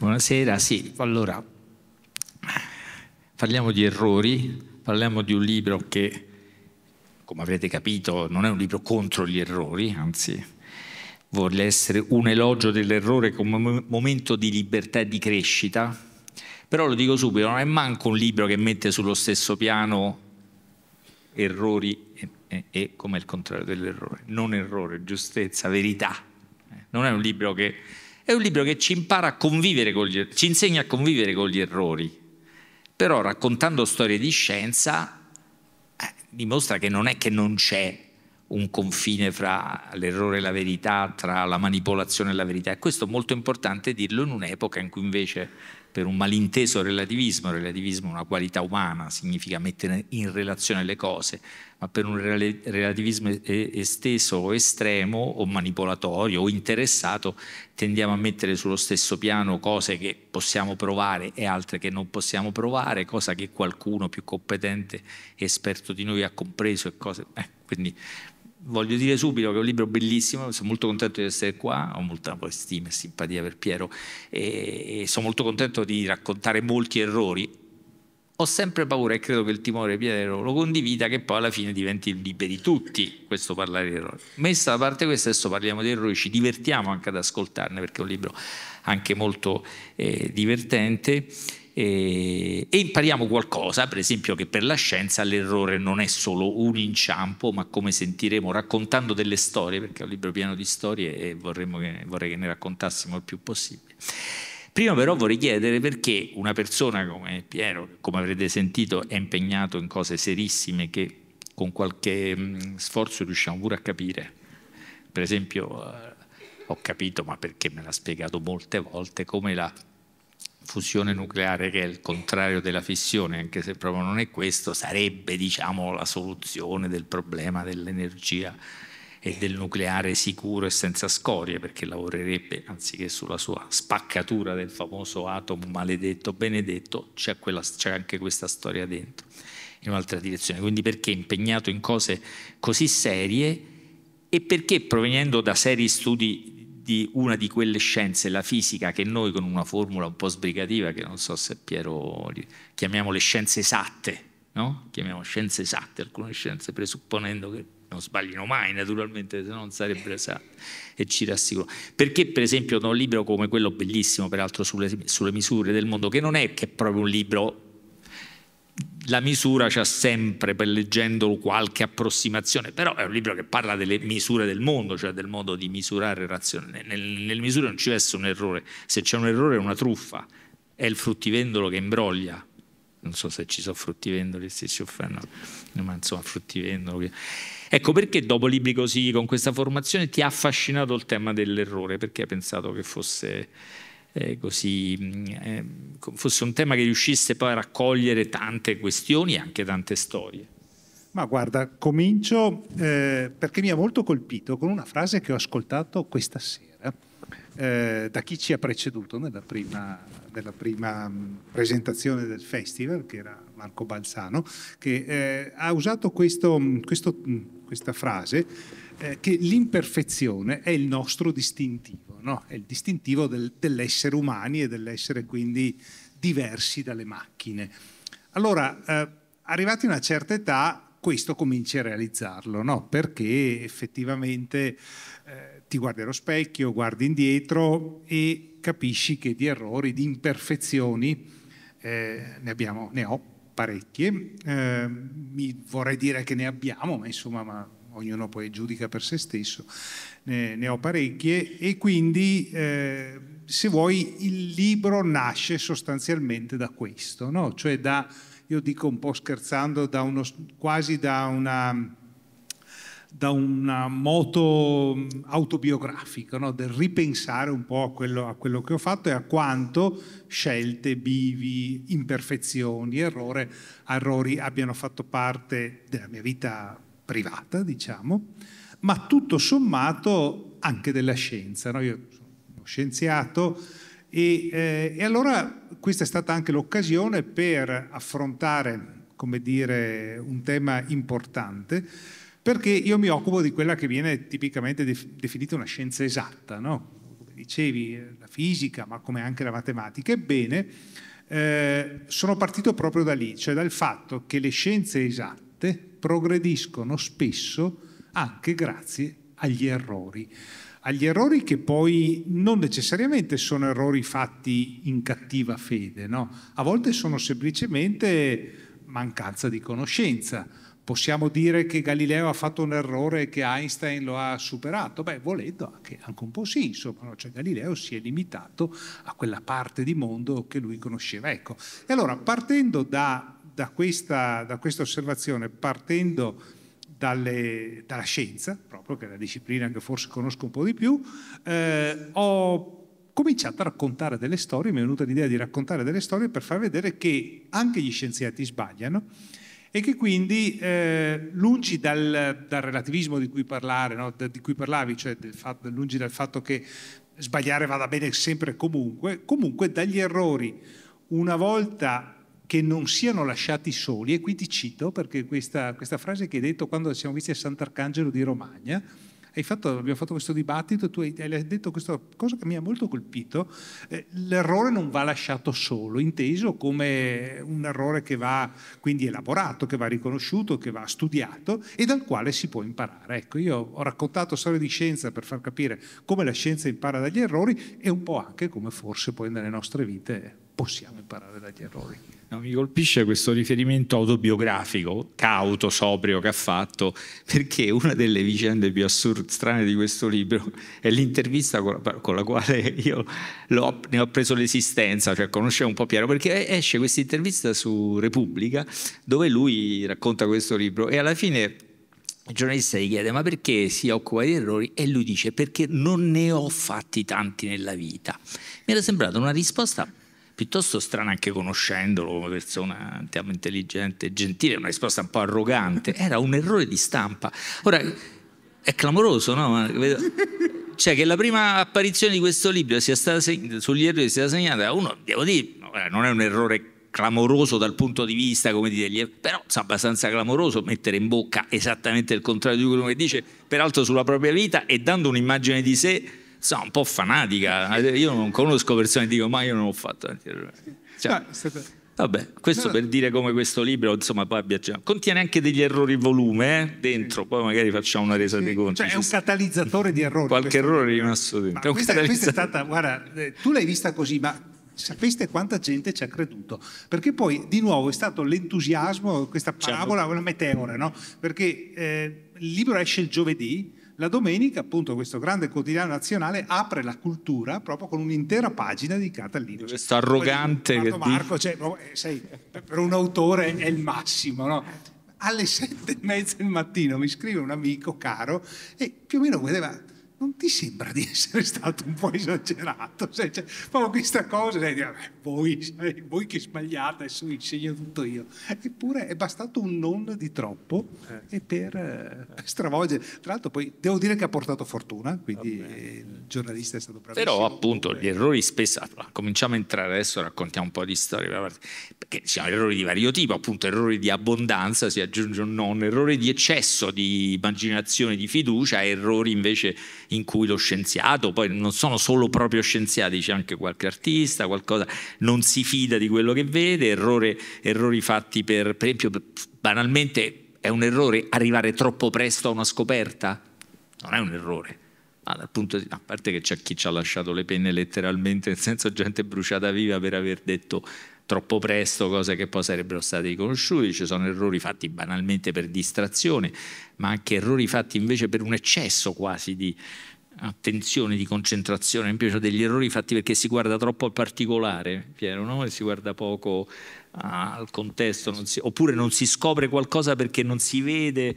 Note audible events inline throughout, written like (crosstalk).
Buonasera, sì, allora parliamo di errori, parliamo di un libro che, come avrete capito, non è un libro contro gli errori, anzi vuole essere un elogio dell'errore come momento di libertà e di crescita, però lo dico subito, non è manco un libro che mette sullo stesso piano errori e, e, e come il contrario dell'errore, non errore, giustezza, verità. Non è un libro che è un libro che ci impara a convivere con gli, ci insegna a convivere con gli errori, però raccontando storie di scienza eh, dimostra che non è che non c'è un confine fra l'errore e la verità, tra la manipolazione e la verità. E questo è molto importante dirlo in un'epoca in cui invece per un malinteso relativismo, relativismo è una qualità umana, significa mettere in relazione le cose, ma per un relativismo esteso o estremo o manipolatorio o interessato tendiamo a mettere sullo stesso piano cose che possiamo provare e altre che non possiamo provare, cosa che qualcuno più competente e esperto di noi ha compreso e cose... Eh, quindi voglio dire subito che è un libro bellissimo, sono molto contento di essere qua, ho molta stima e simpatia per Piero e, e sono molto contento di raccontare molti errori. Ho sempre paura e credo che il timore Piero lo condivida che poi alla fine diventi liberi tutti questo parlare di errori. Messa da parte questa, adesso parliamo di errori, ci divertiamo anche ad ascoltarne perché è un libro anche molto eh, divertente e, e impariamo qualcosa, per esempio che per la scienza l'errore non è solo un inciampo, ma come sentiremo raccontando delle storie, perché è un libro pieno di storie e che, vorrei che ne raccontassimo il più possibile. Prima però vorrei chiedere perché una persona come Piero, come avrete sentito, è impegnato in cose serissime che con qualche mm, sforzo riusciamo pure a capire. Per esempio, eh, ho capito, ma perché me l'ha spiegato molte volte, come la fusione nucleare, che è il contrario della fissione, anche se proprio non è questo, sarebbe diciamo, la soluzione del problema dell'energia e del nucleare sicuro e senza scorie, perché lavorerebbe anziché sulla sua spaccatura del famoso atomo maledetto, benedetto, c'è, quella, c'è anche questa storia dentro, in un'altra direzione. Quindi perché impegnato in cose così serie e perché provenendo da seri studi di una di quelle scienze, la fisica, che noi con una formula un po' sbrigativa, che non so se Piero chiamiamo le scienze esatte, no? Chiamiamo scienze esatte alcune scienze, presupponendo che non sbaglino mai naturalmente, se no non sarebbero esatte, e ci rassicuro. Perché per esempio da un libro come quello bellissimo, peraltro sulle, sulle misure del mondo, che non è che è proprio un libro la misura c'ha sempre, per leggendolo, qualche approssimazione, però è un libro che parla delle misure del mondo, cioè del modo di misurare razione. Nel, nel misure non ci deve essere un errore, se c'è un errore è una truffa, è il fruttivendolo che imbroglia. Non so se ci sono fruttivendoli se si offendono, ma insomma fruttivendoli. Ecco perché dopo libri così, con questa formazione, ti ha affascinato il tema dell'errore? Perché hai pensato che fosse eh, così, mm, eh, fosse un tema che riuscisse poi a raccogliere tante questioni e anche tante storie. Ma guarda, comincio eh, perché mi ha molto colpito con una frase che ho ascoltato questa sera eh, da chi ci ha preceduto nella prima, nella prima, mm, presentazione del festival, che era Marco Balzano, che eh, ha usato questo, mm, questo, questa frase eh, che l'imperfezione è il nostro distintivo, no? è il distintivo del, dell'essere umani e dell'essere quindi diversi dalle macchine. Allora, eh, arrivati a una certa età, questo cominci a realizzarlo, no? perché effettivamente eh, ti guardi allo specchio, guardi indietro e capisci che di errori, di imperfezioni, eh, ne, abbiamo, ne ho parecchie, eh, mi vorrei dire che ne abbiamo, ma insomma ma ognuno poi giudica per se stesso, ne, ne ho parecchie e quindi eh, se vuoi il libro nasce sostanzialmente da questo, no? cioè da, io dico un po' scherzando, da uno, quasi da una da una moto mm, autobiografica, no? del ripensare un po' a quello, a quello, che ho fatto e a quanto scelte, bivi, imperfezioni, errore, errori abbiano fatto parte della mia vita privata, diciamo, ma tutto sommato anche della scienza. No? Io sono uno scienziato e, eh, e allora questa è stata anche l'occasione per affrontare, come dire, un tema importante perché io mi occupo di quella che viene tipicamente definita una scienza esatta, no? come dicevi eh, la fisica, ma come anche la matematica. Ebbene, eh, sono partito proprio da lì, cioè dal fatto che le scienze esatte arte progrediscono spesso anche grazie agli errori. Agli errori che poi non necessariamente sono errori fatti in cattiva fede, no? a volte sono semplicemente mancanza di conoscenza, possiamo dire che Galileo ha fatto un errore e che Einstein lo ha superato? Beh, volendo anche, anche un po' sì, insomma, no? cioè, Galileo si è limitato a quella parte di mondo che lui conosceva. Ecco, e allora partendo da da questa, da questa osservazione, partendo dalle, dalla scienza, proprio che è la disciplina che forse conosco un po' di più, eh, ho cominciato a raccontare delle storie, mi è venuta l'idea di raccontare delle storie per far vedere che anche gli scienziati sbagliano e che quindi eh, lungi dal, dal, relativismo di cui, parlare, no? di cui parlavi, cioè del fatto, lungi dal fatto che sbagliare vada bene sempre e comunque, comunque dagli errori una volta che non siano lasciati soli, e qui ti cito perché questa, questa frase che hai detto quando siamo visti a Sant'Arcangelo di Romagna, fatto, abbiamo fatto questo dibattito e tu hai, hai, detto questa cosa che mi ha molto colpito, eh, l'errore non va lasciato solo, inteso come un errore che va quindi elaborato, che va riconosciuto, che va studiato e dal quale si può imparare. Ecco, io ho raccontato storie di scienza per far capire come la scienza impara dagli errori e un po' anche come forse poi nelle nostre vite possiamo imparare dagli errori. No, mi colpisce questo riferimento autobiografico, cauto, sobrio che ha fatto, perché una delle vicende più assurde, strane di questo libro è l'intervista con la, con la quale io ho, ne ho preso l'esistenza, cioè conoscevo un po' Piero, perché esce questa intervista su Repubblica dove lui racconta questo libro e alla fine il giornalista gli chiede ma perché si occupa di errori e lui dice perché non ne ho fatti tanti nella vita. Mi era sembrata una risposta piuttosto strana anche conoscendolo come persona intelligente e gentile, una risposta un po' arrogante, era un errore di stampa. Ora, è clamoroso, no? Cioè che la prima apparizione di questo libro sia stata sugli errori sia stata segnata, uno, devo dire, eh, non è un errore clamoroso dal punto di vista, come dire, però è abbastanza clamoroso mettere in bocca esattamente il contrario di quello che dice, peraltro sulla propria vita e dando un'immagine di sé so, un po' fanatica. Io non conosco persone che dicono ma io non ho fatto cioè, ah, Vabbè, questo per dire come questo libro, insomma, poi abbia già... Contiene anche degli errori volume eh, dentro, poi magari facciamo una resa sì. dei conti. Cioè è un catalizzatore di errori. Qualche errore è rimasto dentro. È questa, questa, è stata, guarda, eh, tu l'hai vista così, ma sapeste quanta gente ci ha creduto? Perché poi, di nuovo, è stato l'entusiasmo, questa certo. parabola, una meteora, no? Perché eh, il libro esce il giovedì, la domenica, appunto, questo grande quotidiano nazionale apre la cultura proprio con un'intera pagina dedicata al libro. Questo cioè, arrogante che Marco, cioè, sei, per un autore è il massimo, no? Alle sette e mezza del mattino mi scrive un amico caro e più o meno vedeva non ti sembra di essere stato un po' esagerato? Cioè, cioè, proprio questa cosa, cioè, voi, voi, che sbagliate, adesso vi insegno tutto io. Eppure è bastato un non di troppo eh. per, eh. stravolgere. Tra l'altro poi devo dire che ha portato fortuna, quindi il giornalista è stato bravissimo. Però appunto gli errori spesso, ah, ah, cominciamo a entrare adesso, raccontiamo un po' di storie, perché ci sono diciamo, errori di vario tipo, appunto errori di abbondanza, si aggiunge un non, errori di eccesso di immaginazione, di fiducia, errori invece in cui lo scienziato, poi non sono solo proprio scienziati, c'è anche qualche artista, qualcosa, non si fida di quello che vede, errore, errori fatti per, per esempio, banalmente è un errore arrivare troppo presto a una scoperta? Non è un errore. dal punto di, a parte che c'è chi ci ha lasciato le penne letteralmente, nel senso gente bruciata viva per aver detto troppo presto cose che poi sarebbero state riconosciute, ci sono errori fatti banalmente per distrazione, ma anche errori fatti invece per un eccesso quasi di attenzione, di concentrazione, in più sono degli errori fatti perché si guarda troppo al particolare, Piero, no? si guarda poco al contesto, non si... oppure non si scopre qualcosa perché non si vede.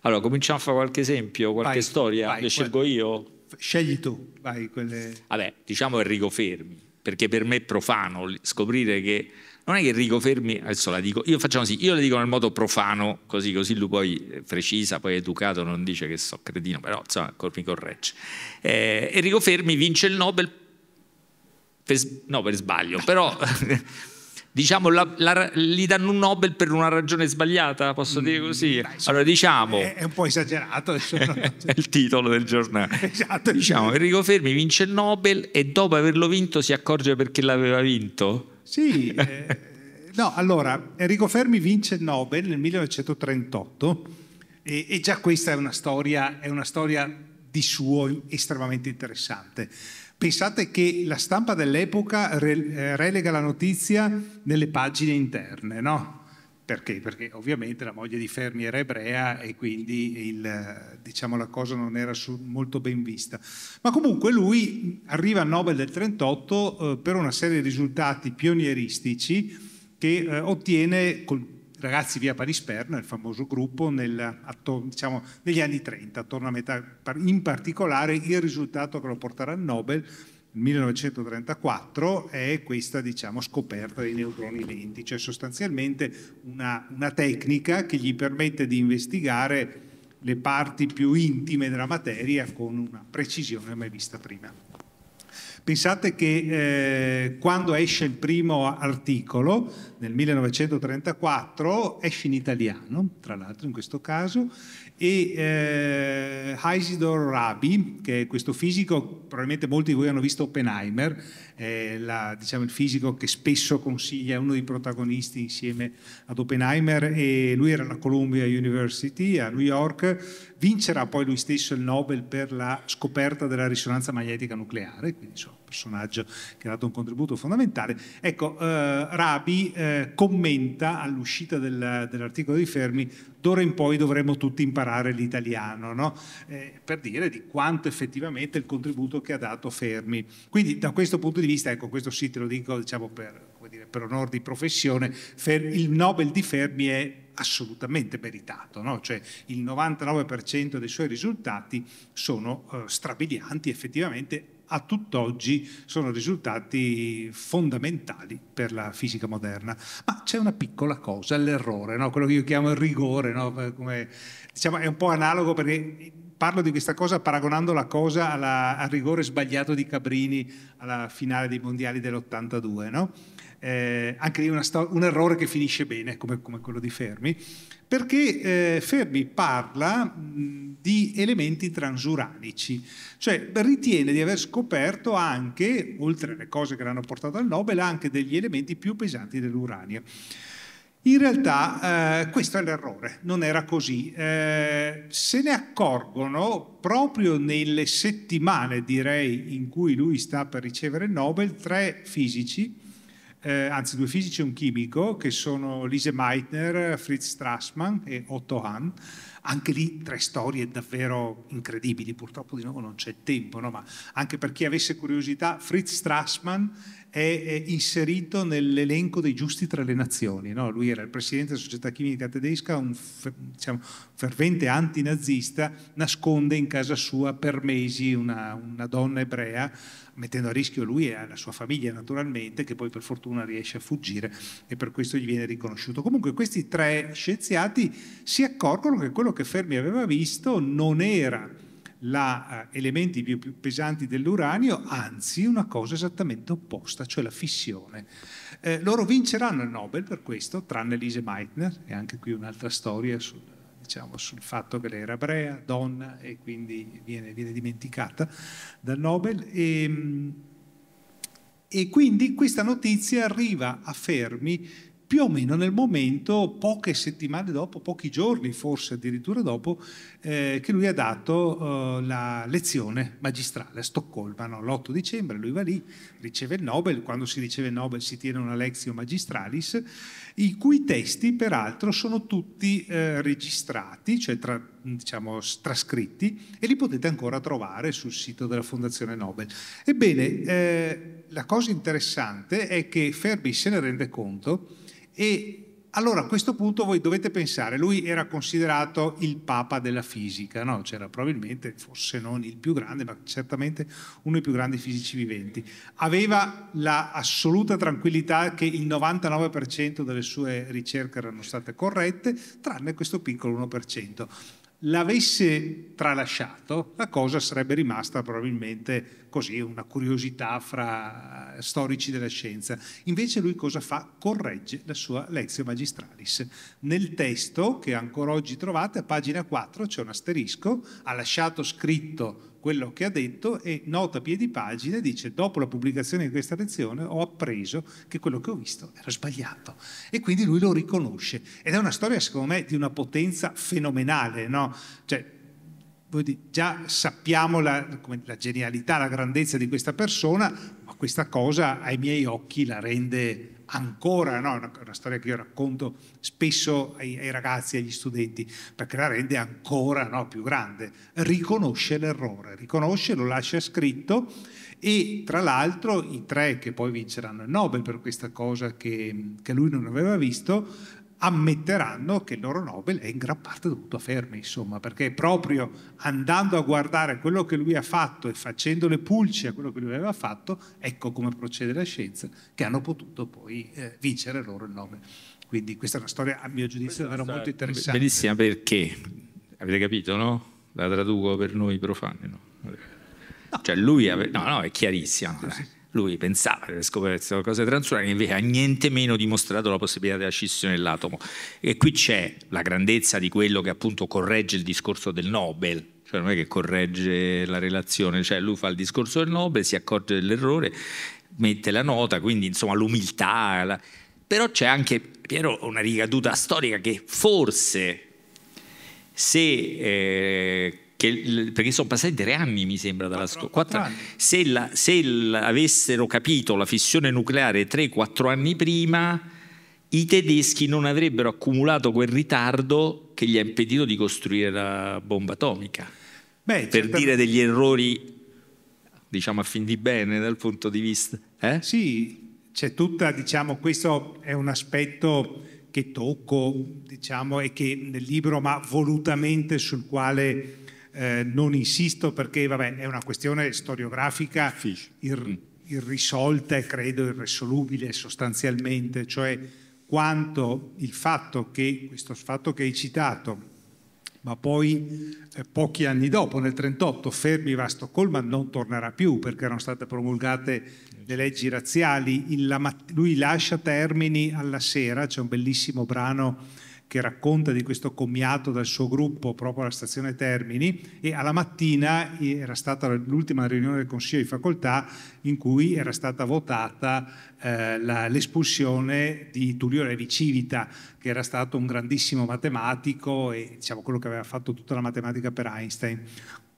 Allora, cominciamo a fare qualche esempio, qualche vai, storia, vai, le scelgo io? Scegli tu, vai. Quelle... Vabbè, diciamo Enrico Fermi perché per me è profano scoprire che non è che Enrico Fermi, adesso la dico, io facciamo così, io la dico nel modo profano, così, così lui poi precisa, poi educato, non dice che so cretino, però insomma mi corregge. Eh, Enrico Fermi vince il Nobel per, no per sbaglio, però (laughs) diciamo, la, la, gli danno un Nobel per una ragione sbagliata, posso mm, dire così. Dai, allora diciamo... È, è, un po' esagerato. (laughs) è il titolo del giornale. (laughs) esatto. Diciamo, Enrico Fermi vince il Nobel e dopo averlo vinto si accorge perché l'aveva vinto. Sì, eh, no, allora Enrico Fermi vince il Nobel nel 1938 e, e già questa è una storia, è una storia di suo estremamente interessante. Pensate che la stampa dell'epoca eh, relega la notizia nelle pagine interne, no? Perché? Perché ovviamente la moglie di Fermi era ebrea e quindi il, diciamo, la cosa non era molto ben vista. Ma comunque lui arriva al Nobel del 38 eh, per una serie di risultati pionieristici che eh, ottiene Ragazzi via Panisperna, il famoso gruppo, nel, attorno, diciamo, negli anni 30, attorno a metà, in particolare il risultato che lo porterà al Nobel nel 1934 è questa diciamo, scoperta dei neutroni lenti, cioè sostanzialmente una, una tecnica che gli permette di investigare le parti più intime della materia con una precisione mai vista prima. Pensate che eh, quando esce il primo articolo, nel 1934, esce in italiano, tra l'altro in questo caso, e eh, Isidor Rabi, che è questo fisico, probabilmente molti di voi hanno visto Oppenheimer, eh, la, diciamo, il fisico che spesso consiglia, uno dei protagonisti insieme ad Oppenheimer, e lui era alla Columbia University a New York, vincerà poi lui stesso il Nobel per la scoperta della risonanza magnetica nucleare, quindi insomma personaggio che ha dato un contributo fondamentale. Ecco, eh, Rabi eh, commenta all'uscita del, dell'articolo di Fermi, d'ora in poi dovremo tutti imparare l'italiano, no? eh, per dire di quanto effettivamente il contributo che ha dato Fermi. Quindi da questo punto di vista, ecco, questo sì te lo dico diciamo, per, dire, per onor di professione, Fermi, il Nobel di Fermi è assolutamente meritato, no? cioè il 99% dei suoi risultati sono eh, strabilianti, effettivamente a tutt'oggi sono risultati fondamentali per la fisica moderna. Ma c'è una piccola cosa, l'errore, no? quello che io chiamo il rigore, no? Come, diciamo, è un po' analogo perché parlo di questa cosa paragonando la cosa alla, al rigore sbagliato di Cabrini alla finale dei mondiali dell'82. No? eh, anche lì sto- un errore che finisce bene, come, come quello di Fermi, perché eh, Fermi parla mh, di elementi transuranici, cioè ritiene di aver scoperto anche, oltre alle cose che l'hanno portato al Nobel, anche degli elementi più pesanti dell'uranio. In realtà eh, questo è l'errore, non era così. Eh, se ne accorgono proprio nelle settimane, direi, in cui lui sta per ricevere il Nobel, tre fisici, eh, anzi due fisici e un chimico, che sono Lise Meitner, Fritz Strassmann e Otto Hahn. Anche lì tre storie davvero incredibili, purtroppo di nuovo non c'è tempo, no? ma anche per chi avesse curiosità, Fritz Strassmann è, inserito nell'elenco dei giusti tra le nazioni. No? Lui era il presidente della società chimica tedesca, un diciamo, fervente antinazista, nasconde in casa sua per mesi una, una donna ebrea mettendo a rischio lui e la sua famiglia naturalmente, che poi per fortuna riesce a fuggire e per questo gli viene riconosciuto. Comunque questi tre scienziati si accorgono che quello che Fermi aveva visto non era la, eh, elementi più, più pesanti dell'uranio, anzi una cosa esattamente opposta, cioè la fissione. Eh, loro vinceranno il Nobel per questo, tranne Lise Meitner, e anche qui un'altra storia sul, diciamo, sul fatto che lei era ebrea, donna e quindi viene, viene dimenticata dal Nobel. E, ehm, e quindi questa notizia arriva a Fermi più o meno nel momento, poche settimane dopo, pochi giorni forse addirittura dopo, eh, che lui ha dato eh, la lezione magistrale a Stoccolma, no? l'8 dicembre, lui va lì, riceve il Nobel, quando si riceve il Nobel si tiene una lezione magistralis, i cui testi peraltro sono tutti eh, registrati, cioè tra, diciamo, trascritti, e li potete ancora trovare sul sito della Fondazione Nobel. Ebbene, eh, la cosa interessante è che Fermi se ne rende conto, e allora a questo punto voi dovete pensare, lui era considerato il papa della fisica, no? c'era probabilmente, forse non il più grande, ma certamente uno dei più grandi fisici viventi. Aveva l'assoluta la tranquillità che il 99% delle sue ricerche erano state corrette, tranne questo piccolo 1% l'avesse tralasciato, la cosa sarebbe rimasta probabilmente così, una curiosità fra storici della scienza. Invece lui cosa fa? Corregge la sua Lezio Magistralis. Nel testo che ancora oggi trovate, a pagina 4, c'è un asterisco, ha lasciato scritto quello che ha detto e nota a piedi pagina dice dopo la pubblicazione di questa lezione ho appreso che quello che ho visto era sbagliato e quindi lui lo riconosce ed è una storia secondo me di una potenza fenomenale, no? Cioè, già sappiamo la, la, genialità, la grandezza di questa persona, ma questa cosa ai miei occhi la rende ancora, no? una, una storia che io racconto spesso ai, ai ragazzi e agli studenti, perché la rende ancora no, più grande. Riconosce l'errore, riconosce, lo lascia scritto e tra l'altro i tre che poi vinceranno il Nobel per questa cosa che, che lui non aveva visto, ammetteranno che il loro Nobel è in gran parte dovuto a Fermi, insomma, perché proprio andando a guardare quello che lui ha fatto e facendo le pulci a quello che lui aveva fatto, ecco come procede la scienza, che hanno potuto poi eh, vincere loro il Nobel. Quindi questa è una storia, a mio giudizio, davvero molto interessante. Bellissima perché, avete capito, no? La traduco per noi profani, no? Cioè lui, ave- no, no, è chiarissima. Sì, sì lui pensava di aver scoperto cose transurane, invece ha niente meno dimostrato la possibilità della scissione dell'atomo. E qui c'è la grandezza di quello che appunto corregge il discorso del Nobel, cioè non è che corregge la relazione, cioè lui fa il discorso del Nobel, si accorge dell'errore, mette la nota, quindi insomma l'umiltà. La... Però c'è anche, Piero, una ricaduta storica che forse se... Eh, che, perché sono passati tre anni mi sembra dalla scorsa se, la, se la, avessero capito la fissione nucleare 3-4 anni prima i tedeschi non avrebbero accumulato quel ritardo che gli ha impedito di costruire la bomba atomica Beh, per certo. dire degli errori diciamo a fin di bene dal punto di vista eh? sì c'è tutta diciamo questo è un aspetto che tocco diciamo e che nel libro ma volutamente sul quale eh, non insisto perché vabbè, è una questione storiografica ir, mm. irrisolta e credo irresolubile sostanzialmente, cioè quanto il fatto che, questo fatto che hai citato, ma poi eh, pochi anni dopo, nel 1938, Fermi va a Stoccolma, non tornerà più perché erano state promulgate le leggi razziali, il, la, lui lascia Termini alla sera, c'è un bellissimo brano che racconta di questo commiato dal suo gruppo proprio alla stazione Termini e alla mattina era stata l'ultima riunione del Consiglio di Facoltà in cui era stata votata eh, la, l'espulsione di Tullio Levi Civita, che era stato un grandissimo matematico e diciamo quello che aveva fatto tutta la matematica per Einstein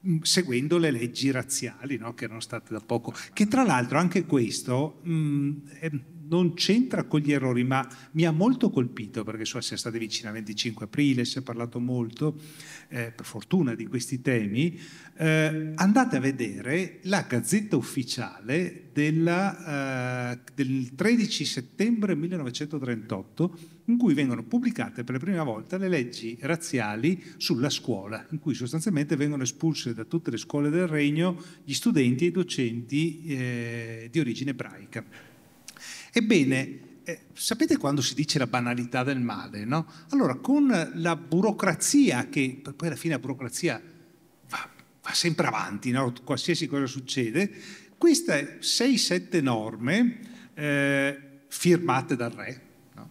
mm, seguendo le leggi razziali no? che erano state da poco, che tra l'altro anche questo mh, mm, è, non c'entra con gli errori, ma mi ha molto colpito perché so sia stata vicina al 25 aprile, si è parlato molto, eh, per fortuna, di questi temi. Eh, andate a vedere la gazzetta ufficiale della, eh, del 13 settembre 1938 in cui vengono pubblicate per la prima volta le leggi razziali sulla scuola, in cui sostanzialmente vengono espulse da tutte le scuole del regno gli studenti e i docenti eh, di origine ebraica. Ebbene, eh, sapete quando si dice la banalità del male, no? Allora, con la burocrazia, che poi alla fine la burocrazia va, va sempre avanti, no? qualsiasi cosa succede, queste 6-7 norme eh, firmate dal re, no?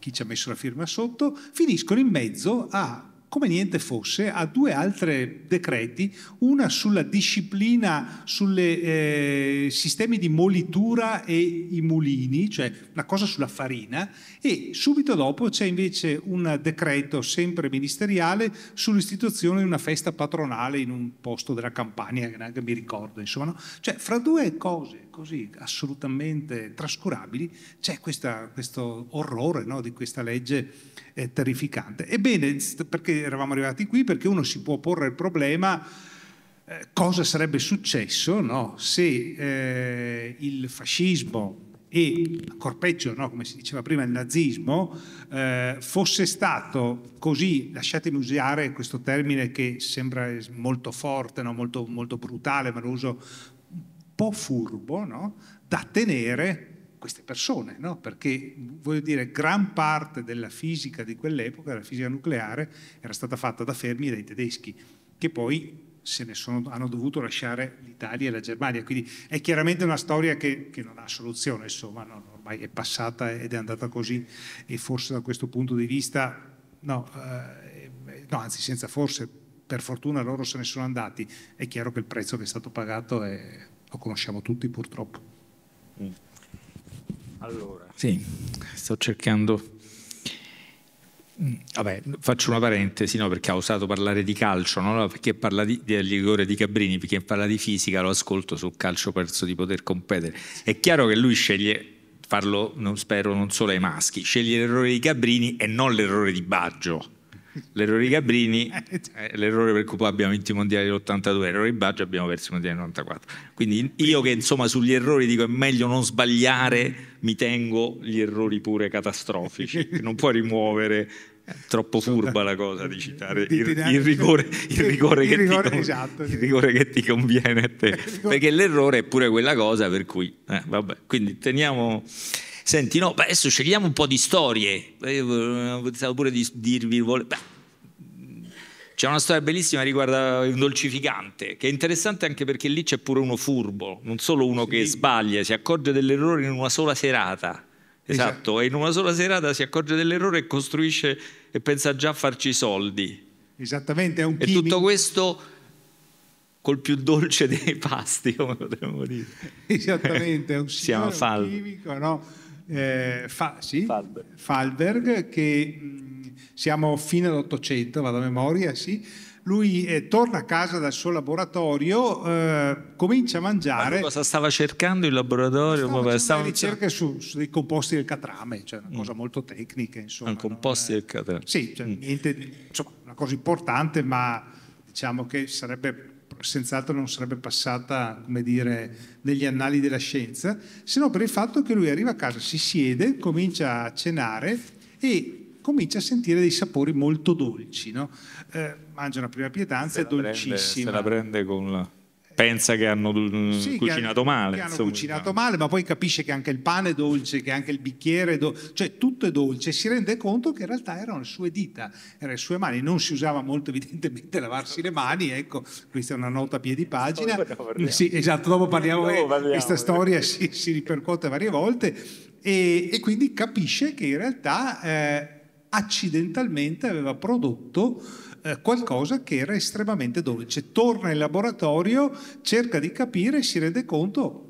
chi ci ha messo la firma sotto, finiscono in mezzo a come niente fosse, a due altri decreti, una sulla disciplina, sui eh, sistemi di molitura e i mulini, cioè una cosa sulla farina, e subito dopo c'è invece un decreto sempre ministeriale sull'istituzione di una festa patronale in un posto della Campania, che neanche mi ricordo, insomma. No? Cioè, fra due cose così assolutamente trascurabili, c'è questa, questo orrore no, di questa legge eh, terrificante. Ebbene, perché eravamo arrivati qui? Perché uno si può porre il problema eh, cosa sarebbe successo no, se eh, il fascismo e ancora peggio, no, come si diceva prima, il nazismo, eh, fosse stato così, lasciatemi usare questo termine che sembra molto forte, no, molto, molto, brutale, ma lo uso po' furbo no? da tenere queste persone, no? perché voglio dire, gran parte della fisica di quell'epoca, la fisica nucleare, era stata fatta da Fermi e dai tedeschi, che poi se ne sono, hanno dovuto lasciare l'Italia e la Germania. Quindi è chiaramente una storia che, che non ha soluzione, insomma, no, ormai è passata ed è andata così e forse da questo punto di vista, no, eh, eh, no anzi senza forse, per fortuna loro se ne sono andati. È chiaro che il prezzo che è stato pagato è lo conosciamo tutti purtroppo. Mm. Allora. Sì, sto cercando... Mm, vabbè, faccio una parentesi, no, perché ha usato parlare di calcio, no? perché parla di, del rigore di Cabrini, perché parla di fisica, lo ascolto sul calcio perso di poter competere. È chiaro che lui sceglie farlo, non spero, non solo ai maschi, sceglie l'errore di Cabrini e non l'errore di Baggio L'errore di Gabrini, è eh, eh, l'errore per cui poi abbiamo vinto i mondiali dell'82, l'errore di Baggio abbiamo perso i mondiali del 94 Quindi io che insomma sugli errori dico è meglio non sbagliare, mi tengo gli errori pure catastrofici, (laughs) che non puoi rimuovere troppo furba la cosa di citare il, rigore, il, rigore, che ti, esatto, il rigore, che ti, conviene a te perché l'errore è pure quella cosa per cui eh, vabbè quindi teniamo Senti, no, adesso scegliamo un po' di storie. Eh, eh, Stavo pure di dirvi, beh, c'è una storia bellissima riguardo un dolcificante, che è interessante anche perché lì c'è pure uno furbo, non solo uno sì. che sbaglia, si accorge dell'errore in una sola serata. Esatto. esatto. e in una sola serata si accorge dell'errore e costruisce e pensa già a farci i soldi. Esattamente, è un chimico. E tutto questo col più dolce dei pasti, come potremmo dire. Esattamente, è un, (laughs) Siamo un chimico, no? eh, mm-hmm. fa, sì, Falberg. Falberg. che mh, mm, siamo fino all'Ottocento, vado a memoria, sì. Lui eh, torna a casa dal suo laboratorio, eh, comincia a mangiare. Ma cosa stava cercando in laboratorio? Stava stava ricerche su, su, dei composti del catrame, cioè una mm. cosa molto tecnica. Insomma, composti del catrame. Sì, cioè, mm. niente, insomma, una cosa importante, ma diciamo che sarebbe senz'altro non sarebbe passata, come dire, negli annali della scienza, se no per il fatto che lui arriva a casa, si siede, comincia a cenare e comincia a sentire dei sapori molto dolci, no? eh, mangia una prima pietanza, è dolcissima. Prende, se la prende con la pensa che hanno mm, sì, cucinato che hanno, male. Che hanno insomma, cucinato male, ma poi capisce che anche il pane è dolce, che anche il bicchiere è dolce, cioè tutto è dolce. Si rende conto che in realtà erano le sue dita, erano le sue mani. Non si usava molto evidentemente lavarsi le mani, ecco, questa è una nota a piedi pagina. Sì, esatto, dopo parliamo, dopo parliamo. questa storia si, si, ripercuote varie volte e, e, quindi capisce che in realtà eh, accidentalmente aveva prodotto eh, qualcosa che era estremamente dolce. Torna in laboratorio, cerca di capire e si rende conto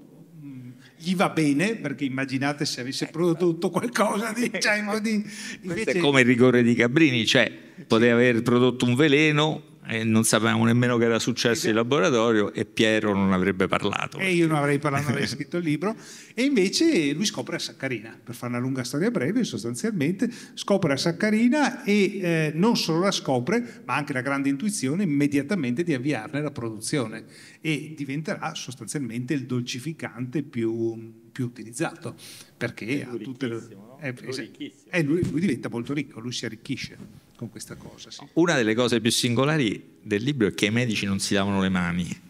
mm, gli va bene, perché immaginate se avesse ecco. prodotto qualcosa di... Cioè, di invece... Questo è come il rigore di Cabrini, cioè poteva aver prodotto un veleno e non sapevamo nemmeno che era successo in laboratorio e Piero non avrebbe parlato. E io non avrei parlato, avrei (laughs) scritto il libro. E invece lui scopre a Saccarina, per fare una lunga storia breve, sostanzialmente scopre a Saccarina e eh, non solo la scopre, ma anche la grande intuizione immediatamente di avviarne la produzione e diventerà sostanzialmente il dolcificante più utilizzato perché è ha tutte le, è, è, eh, esatto. lui diventa molto ricco, lui si arricchisce con questa cosa. Sì. Una delle cose più singolari del libro è che i medici non si lavano le mani.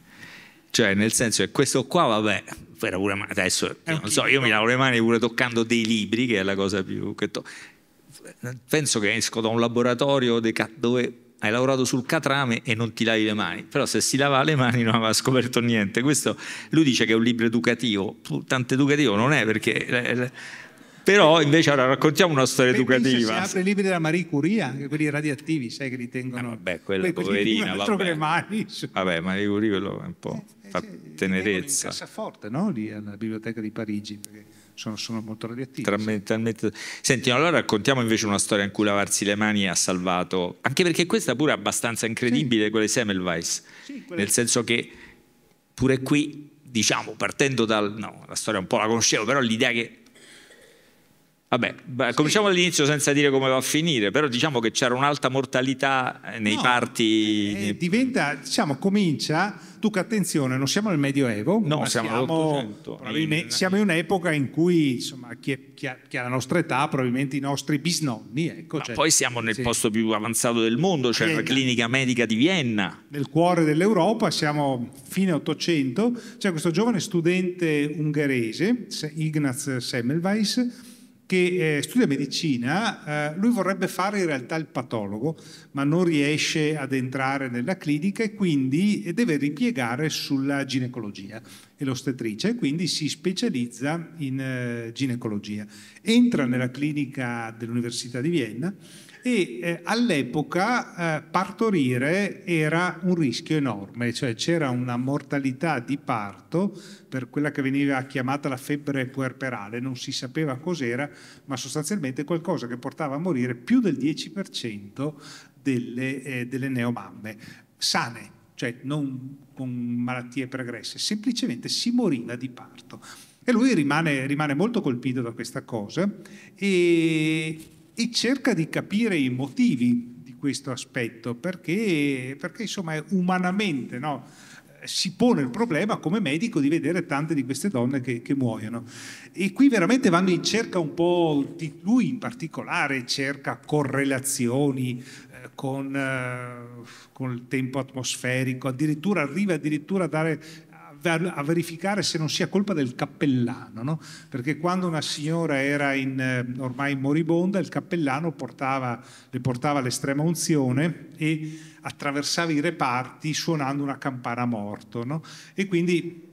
Cioè, nel senso che questo qua, vabbè, era pure, adesso non so, io mi lavo le mani pure toccando dei libri, che è la cosa più... Che to... Penso che esco da un laboratorio dove hai lavorato sul catrame e non ti lavi le mani, però se si lava le mani non aveva scoperto niente. Questo lui dice che è un libro educativo, tanto educativo non è perché eh, eh, però invece ora raccontiamo una storia Beh, educativa. Si apre i libri della Marie Curie, anche quelli radioattivi, sai che li ah, tengono. Ah, vabbè, quella quelli poverina. Vabbè. Mani, vabbè, Marie Curie quello è un po' eh, eh fa eh, tenerezza. In cassaforte, no? Lì alla biblioteca di Parigi. Perché... Sono, sono, molto radioattivi. Sì. Senti, allora raccontiamo invece una storia in cui lavarsi le mani ha salvato, anche perché questa pure è abbastanza incredibile, sì. quella di Semmelweis, sì, quella... nel senso che pure qui, diciamo, partendo dal... no, la storia un po' la conoscevo, però l'idea che Vabbè, beh, cominciamo sì. dall'inizio senza dire come va a finire, però diciamo che c'era un'alta mortalità nei no, parti... Eh, eh diventa, diciamo, comincia, dunque attenzione, non siamo nel Medioevo, no, siamo, in, siamo in un'epoca in cui, insomma, chi, è, chi, ha, chi, ha, la nostra età, probabilmente i nostri bisnonni, ecco. Cioè, poi siamo nel sì. posto più avanzato del mondo, cioè Vienna. la clinica medica di Vienna. Nel cuore dell'Europa, siamo fine 800, c'è questo giovane studente ungherese, Ignaz Semmelweis, che eh, studia medicina, eh, lui vorrebbe fare in realtà il patologo, ma non riesce ad entrare nella clinica e quindi eh, deve ripiegare sulla ginecologia e l'ostetricia e quindi si specializza in eh, ginecologia. Entra nella clinica dell'Università di Vienna e eh, all'epoca eh, partorire era un rischio enorme, cioè c'era una mortalità di parto per quella che veniva chiamata la febbre puerperale, non si sapeva cos'era, ma sostanzialmente qualcosa che portava a morire più del 10% delle, eh, delle neomamme sane, cioè non con malattie pregresse, semplicemente si moriva di parto. E lui rimane, rimane molto colpito da questa cosa e e cerca di capire i motivi di questo aspetto, perché, perché insomma umanamente no? si pone il problema come medico di vedere tante di queste donne che, che, muoiono. E qui veramente vanno in cerca un po' di lui in particolare, cerca correlazioni eh, con, eh, con, il tempo atmosferico, addirittura arriva addirittura a dare a, verificare se non sia colpa del cappellano, no? perché quando una signora era in, eh, ormai moribonda il cappellano portava, le portava l'estrema unzione e attraversava i reparti suonando una campana morto no? e quindi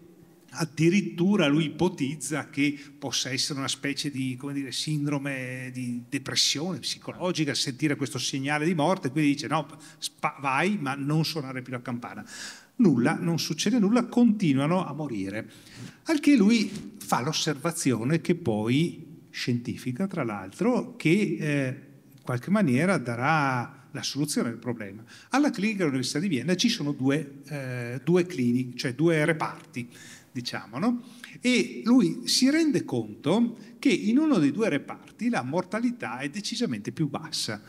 addirittura lui ipotizza che possa essere una specie di dire, sindrome di depressione psicologica sentire questo segnale di morte quindi dice no vai ma non suonare più la campana nulla, non succede nulla, continuano a morire. Al che lui fa l'osservazione che poi, scientifica tra l'altro, che eh, in qualche maniera darà la soluzione del problema. Alla clinica dell'Università di Vienna ci sono due, eh, due cliniche, cioè due reparti, diciamo, no? e lui si rende conto che in uno dei due reparti la mortalità è decisamente più bassa.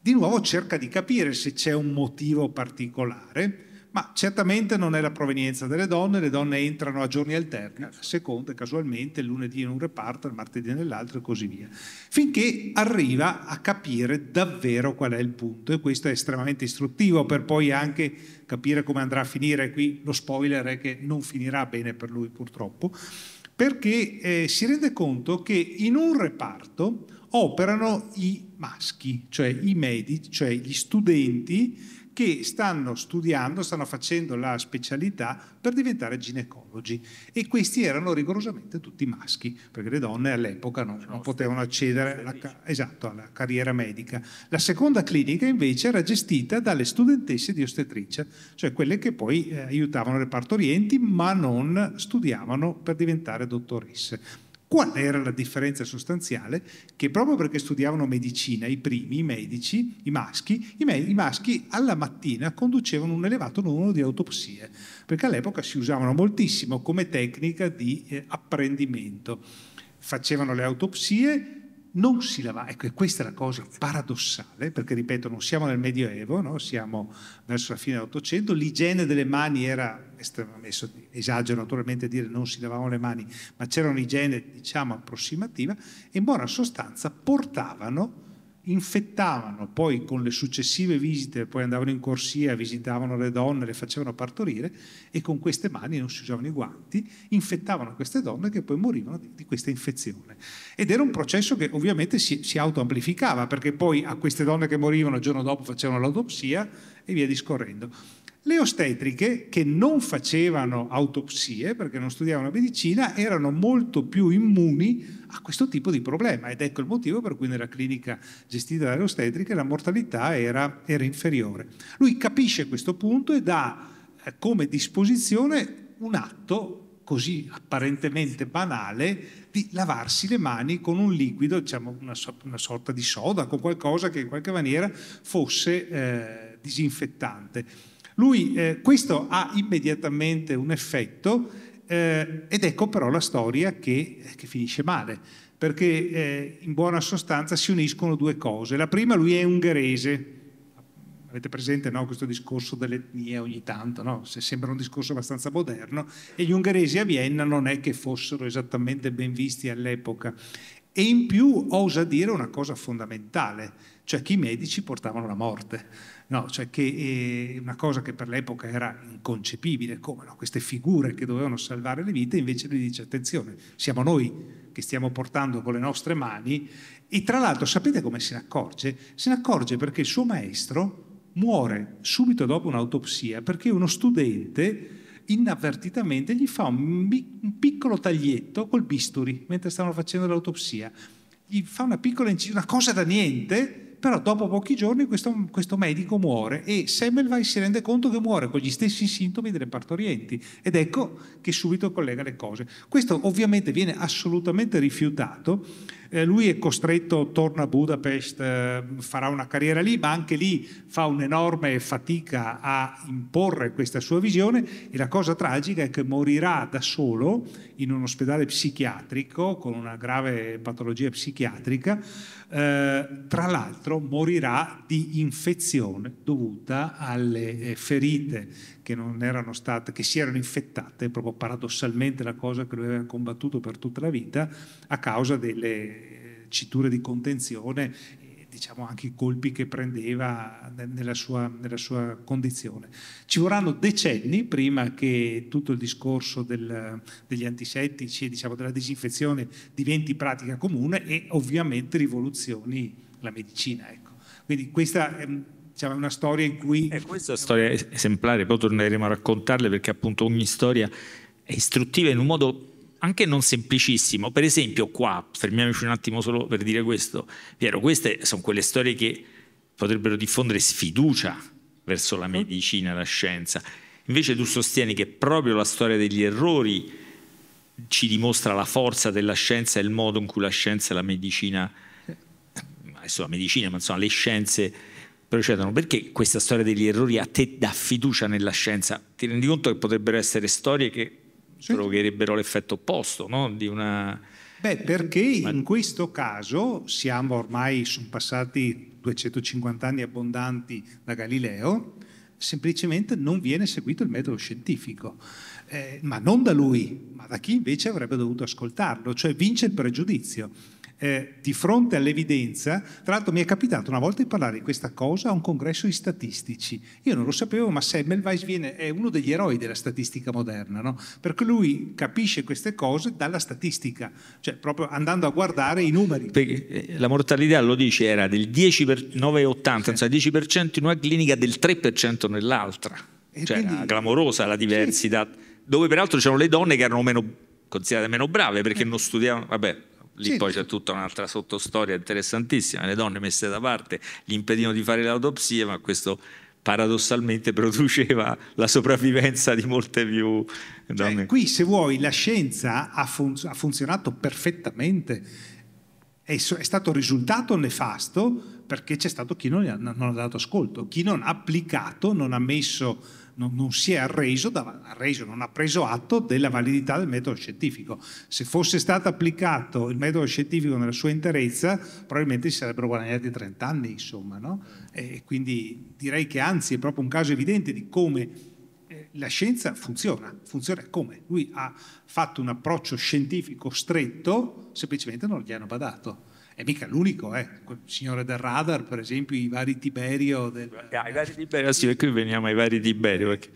Di nuovo cerca di capire se c'è un motivo particolare, ma certamente non è la provenienza delle donne, le donne entrano a giorni alterni, seconde casualmente, lunedì in un reparto, il martedì nell'altro e così via, finché arriva a capire davvero qual è il punto e questo è estremamente istruttivo per poi anche capire come andrà a finire. Qui lo spoiler è che non finirà bene per lui purtroppo, perché eh, si rende conto che in un reparto operano i maschi, cioè i medici, cioè gli studenti che stanno studiando, stanno facendo la specialità per diventare ginecologi e questi erano rigorosamente tutti maschi, perché le donne all'epoca non, non potevano accedere alla, esatto, alla carriera medica. La seconda clinica invece era gestita dalle studentesse di ostetricia, cioè quelle che poi eh, aiutavano le partorienti ma non studiavano per diventare dottoresse. Qual era la differenza sostanziale? Che proprio perché studiavano medicina i primi, i medici, i maschi, i, me- i maschi alla mattina conducevano un elevato numero di autopsie, perché all'epoca si usavano moltissimo come tecnica di eh, apprendimento. Facevano le autopsie, non si lavava. Ecco, questa è la cosa paradossale, perché ripeto, non siamo nel Medioevo, no? siamo verso la fine dell'Ottocento, l'igiene delle mani era, adesso esagero naturalmente dire non si lavavano le mani, ma c'era un'igiene, diciamo, approssimativa, e in buona sostanza portavano infettavano poi con le successive visite, poi andavano in corsia, visitavano le donne, le facevano partorire e con queste mani non si usavano i guanti, infettavano queste donne che poi morivano di, di questa infezione. Ed era un processo che ovviamente si, si autoamplificava perché poi a queste donne che morivano il giorno dopo facevano l'autopsia e via discorrendo. Le ostetriche che non facevano autopsie perché non studiavano medicina erano molto più immuni a questo tipo di problema ed ecco il motivo per cui nella clinica gestita dalle ostetriche la mortalità era, era inferiore. Lui capisce questo punto e dà eh, come disposizione un atto così apparentemente banale di lavarsi le mani con un liquido, diciamo una, so- una sorta di soda, con qualcosa che in qualche maniera fosse eh, disinfettante. Lui, eh, questo ha immediatamente un effetto eh, ed ecco però la storia che, eh, che finisce male, perché eh, in buona sostanza si uniscono due cose. La prima, lui è ungherese. Avete presente no, questo discorso dell'etnia ogni tanto, no? Se sembra un discorso abbastanza moderno, e gli ungheresi a Vienna non è che fossero esattamente ben visti all'epoca. E in più osa dire una cosa fondamentale, cioè che i medici portavano la morte. No, cioè che eh, una cosa che per l'epoca era inconcepibile, come no? queste figure che dovevano salvare le vite, invece lui dice attenzione, siamo noi che stiamo portando con le nostre mani e tra l'altro sapete come se ne accorge? Se ne accorge perché il suo maestro muore subito dopo un'autopsia perché uno studente inavvertitamente gli fa un, un piccolo taglietto col bisturi mentre stavano facendo l'autopsia, gli fa una piccola incisione, una cosa da niente però dopo pochi giorni questo, questo medico muore e Semmelweis si rende conto che muore con gli stessi sintomi delle partorienti ed ecco che subito collega le cose. Questo ovviamente viene assolutamente rifiutato eh, lui è costretto, torna a Budapest, eh, farà una carriera lì, ma anche lì fa un'enorme fatica a imporre questa sua visione e la cosa tragica è che morirà da solo in un ospedale psichiatrico con una grave patologia psichiatrica. Eh, tra l'altro morirà di infezione dovuta alle eh, ferite che, state, che si erano infettate, proprio paradossalmente la cosa che lui aveva combattuto per tutta la vita, a causa delle citure di contenzione e diciamo anche i colpi che prendeva nella sua, nella sua, condizione. Ci vorranno decenni prima che tutto il discorso del, degli antisettici e diciamo, della disinfezione diventi pratica comune e ovviamente rivoluzioni la medicina. Ecco. Quindi questa ehm, diciamo, una storia in cui... E eh, questa storia è esemplare, poi torneremo a raccontarle perché appunto ogni storia è istruttiva in un modo anche non semplicissimo. Per esempio qua, fermiamoci un attimo solo per dire questo, Piero, queste sono quelle storie che potrebbero diffondere sfiducia verso la medicina, la scienza. Invece tu sostieni che proprio la storia degli errori ci dimostra la forza della scienza e il modo in cui la scienza e la medicina, adesso la medicina, ma insomma le scienze procedono, perché questa storia degli errori a te dà fiducia nella scienza? Ti rendi conto che potrebbero essere storie che sì. provocherebbero l'effetto opposto no? di una... Beh, perché in questo caso siamo ormai, sono passati 250 anni abbondanti da Galileo, semplicemente non viene seguito il metodo scientifico, eh, ma non da lui, ma da chi invece avrebbe dovuto ascoltarlo, cioè vince il pregiudizio eh, di fronte all'evidenza, tra l'altro mi è capitato una volta di parlare di questa cosa a un congresso di statistici, io non lo sapevo ma Semmelweis viene, è uno degli eroi della statistica moderna, no? perché lui capisce queste cose dalla statistica, cioè proprio andando a guardare i numeri. Perché eh, la mortalità, lo dice, era del 10,980, sì. cioè 10% in una clinica, del 3% nell'altra, e cioè quindi... era clamorosa la diversità, sì. dove peraltro c'erano le donne che erano meno, considerate meno brave perché eh. non studiavano, vabbè lì sì, poi c'è tutta un'altra sottostoria interessantissima, le donne messe da parte gli impedivano di fare le autopsie, ma questo paradossalmente (laughs) produceva la sopravvivenza di molte più cioè, donne. Cioè, qui se vuoi la scienza ha, fun- ha funzionato perfettamente, è, so- è stato risultato nefasto perché c'è stato chi non, ha, non ha dato ascolto, chi non ha applicato, non ha messo non, non si è arreso, da, arreso, non ha preso atto della validità del metodo scientifico. Se fosse stato applicato il metodo scientifico nella sua interezza, probabilmente si sarebbero guadagnati 30 anni, insomma. No? E quindi direi che anzi è proprio un caso evidente di come eh, la scienza funziona, funziona come? Lui ha fatto un approccio scientifico stretto, semplicemente non gli hanno badato è mica l'unico, eh. Quel signore del radar, per esempio, i vari Tiberio. Del... Ah, i vari Tiberio, sì, qui veniamo ai vari Tiberio. Perché,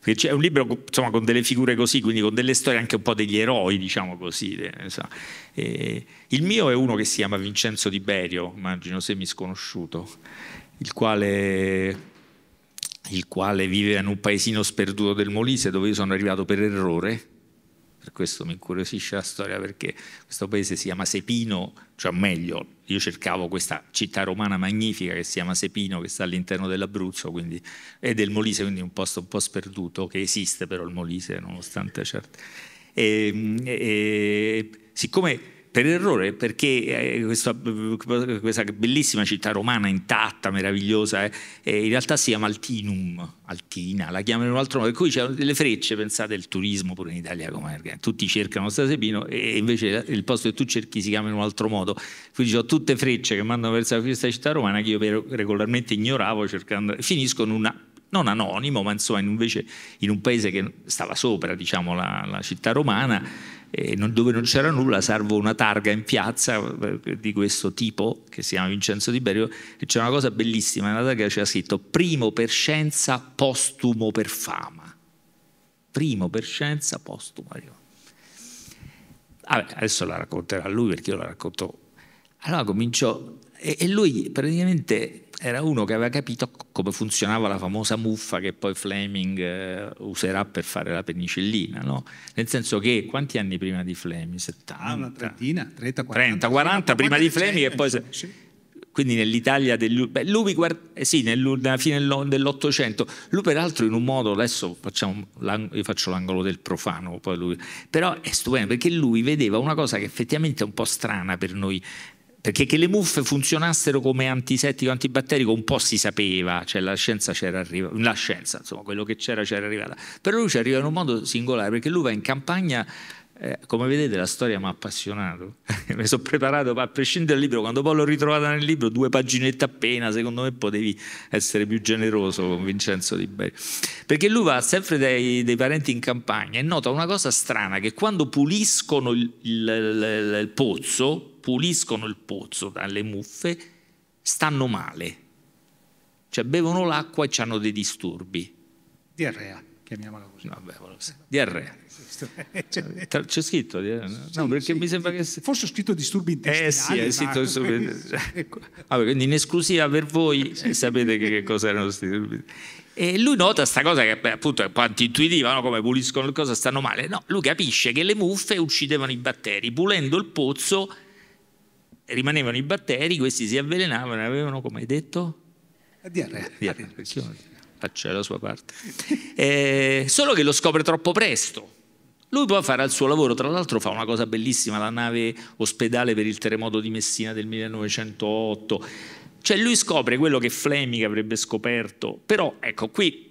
perché c'è un libro insomma, con delle figure così, quindi con delle storie anche un po' degli eroi, diciamo così. Eh, e, il mio è uno che si chiama Vincenzo Tiberio, immagino semisconosciuto, il quale il quale vive in un paesino sperduto del Molise dove io sono arrivato per errore per questo mi incuriosisce la storia perché questo paese si chiama Sepino, cioè meglio, io cercavo questa città romana magnifica che si chiama Sepino, che sta all'interno dell'Abruzzo quindi, e del Molise, quindi un posto un po' sperduto, che esiste però il Molise nonostante certe... Ehm, e, e, siccome per errore, perché eh, questa, eh, questa, bellissima città romana intatta, meravigliosa, eh, eh, in realtà si chiama Altinum, Altina, la chiamano in un altro modo, e qui c'è delle frecce, pensate al turismo pure in Italia, come tutti cercano Stasepino e invece il posto che tu cerchi si chiama in un altro modo, quindi ho tutte frecce che mandano verso questa città romana che io regolarmente ignoravo cercando, finiscono una non anonimo, ma insomma invece in un paese che stava sopra diciamo, la, la città romana, non, dove non c'era nulla, salvo una targa in piazza eh, di questo tipo, che si chiama Vincenzo Di Berio, e c'era una cosa bellissima, una targa c'era scritto primo per scienza, postumo per fama. Primo per scienza, postumo. Ah, adesso la racconterà lui perché io la racconto. Allora cominciò, e, e lui praticamente era uno che aveva capito come funzionava la famosa muffa che poi Fleming eh, userà per fare la penicillina, no? nel senso che quanti anni prima di Fleming? 70? Ah, una trentina, 30, 40. 30, 40, prima di Fleming e poi... Se, sì. Quindi nell'Italia del... Beh, lui, guarda, eh, sì, nella fine dell'Ottocento, lui peraltro in un modo, adesso facciamo, io faccio l'angolo del profano, poi lui, però è stupendo perché lui vedeva una cosa che effettivamente è un po' strana per noi perché che le muffe funzionassero come antisettico, antibatterico un po' si sapeva, cioè la scienza c'era arrivata, la scienza, insomma, quello che c'era c'era arrivata, però lui ci arriva in un modo singolare, perché lui va in campagna, eh, come vedete la storia mi ha appassionato, (laughs) mi sono preparato a prescindere dal libro, quando poi l'ho ritrovata nel libro, due paginette appena, secondo me potevi essere più generoso con Vincenzo Di Beri, perché lui va sempre dai, dei parenti in campagna e nota una cosa strana, che quando puliscono il, il, il, il pozzo, puliscono il pozzo dalle muffe stanno male, cioè bevono l'acqua e hanno dei disturbi. Diarrea, chiamiamola così. Vabbè, diarrea. Eh, c'è scritto diarrea? No, perché sì, mi sembra che... Forse ho scritto disturbi intestinali. Eh sì, è scritto disturbi... (laughs) intestinali. quindi in esclusiva per voi sì. Eh, sapete che, che cosa erano questi disturbi. E lui nota questa cosa che beh, appunto è un po' antintuitiva, no? come puliscono le cose, stanno male. No, lui capisce che le muffe uccidevano i batteri, pulendo il pozzo rimanevano i batteri, questi si avvelenavano e avevano, come hai detto? La diarrea. La diarrea. Faccia ah, la sua parte. eh, solo che lo scopre troppo presto. Lui poi farà il suo lavoro, tra l'altro fa una cosa bellissima, la nave ospedale per il terremoto di Messina del 1908. Cioè lui scopre quello che Fleming avrebbe scoperto, però ecco qui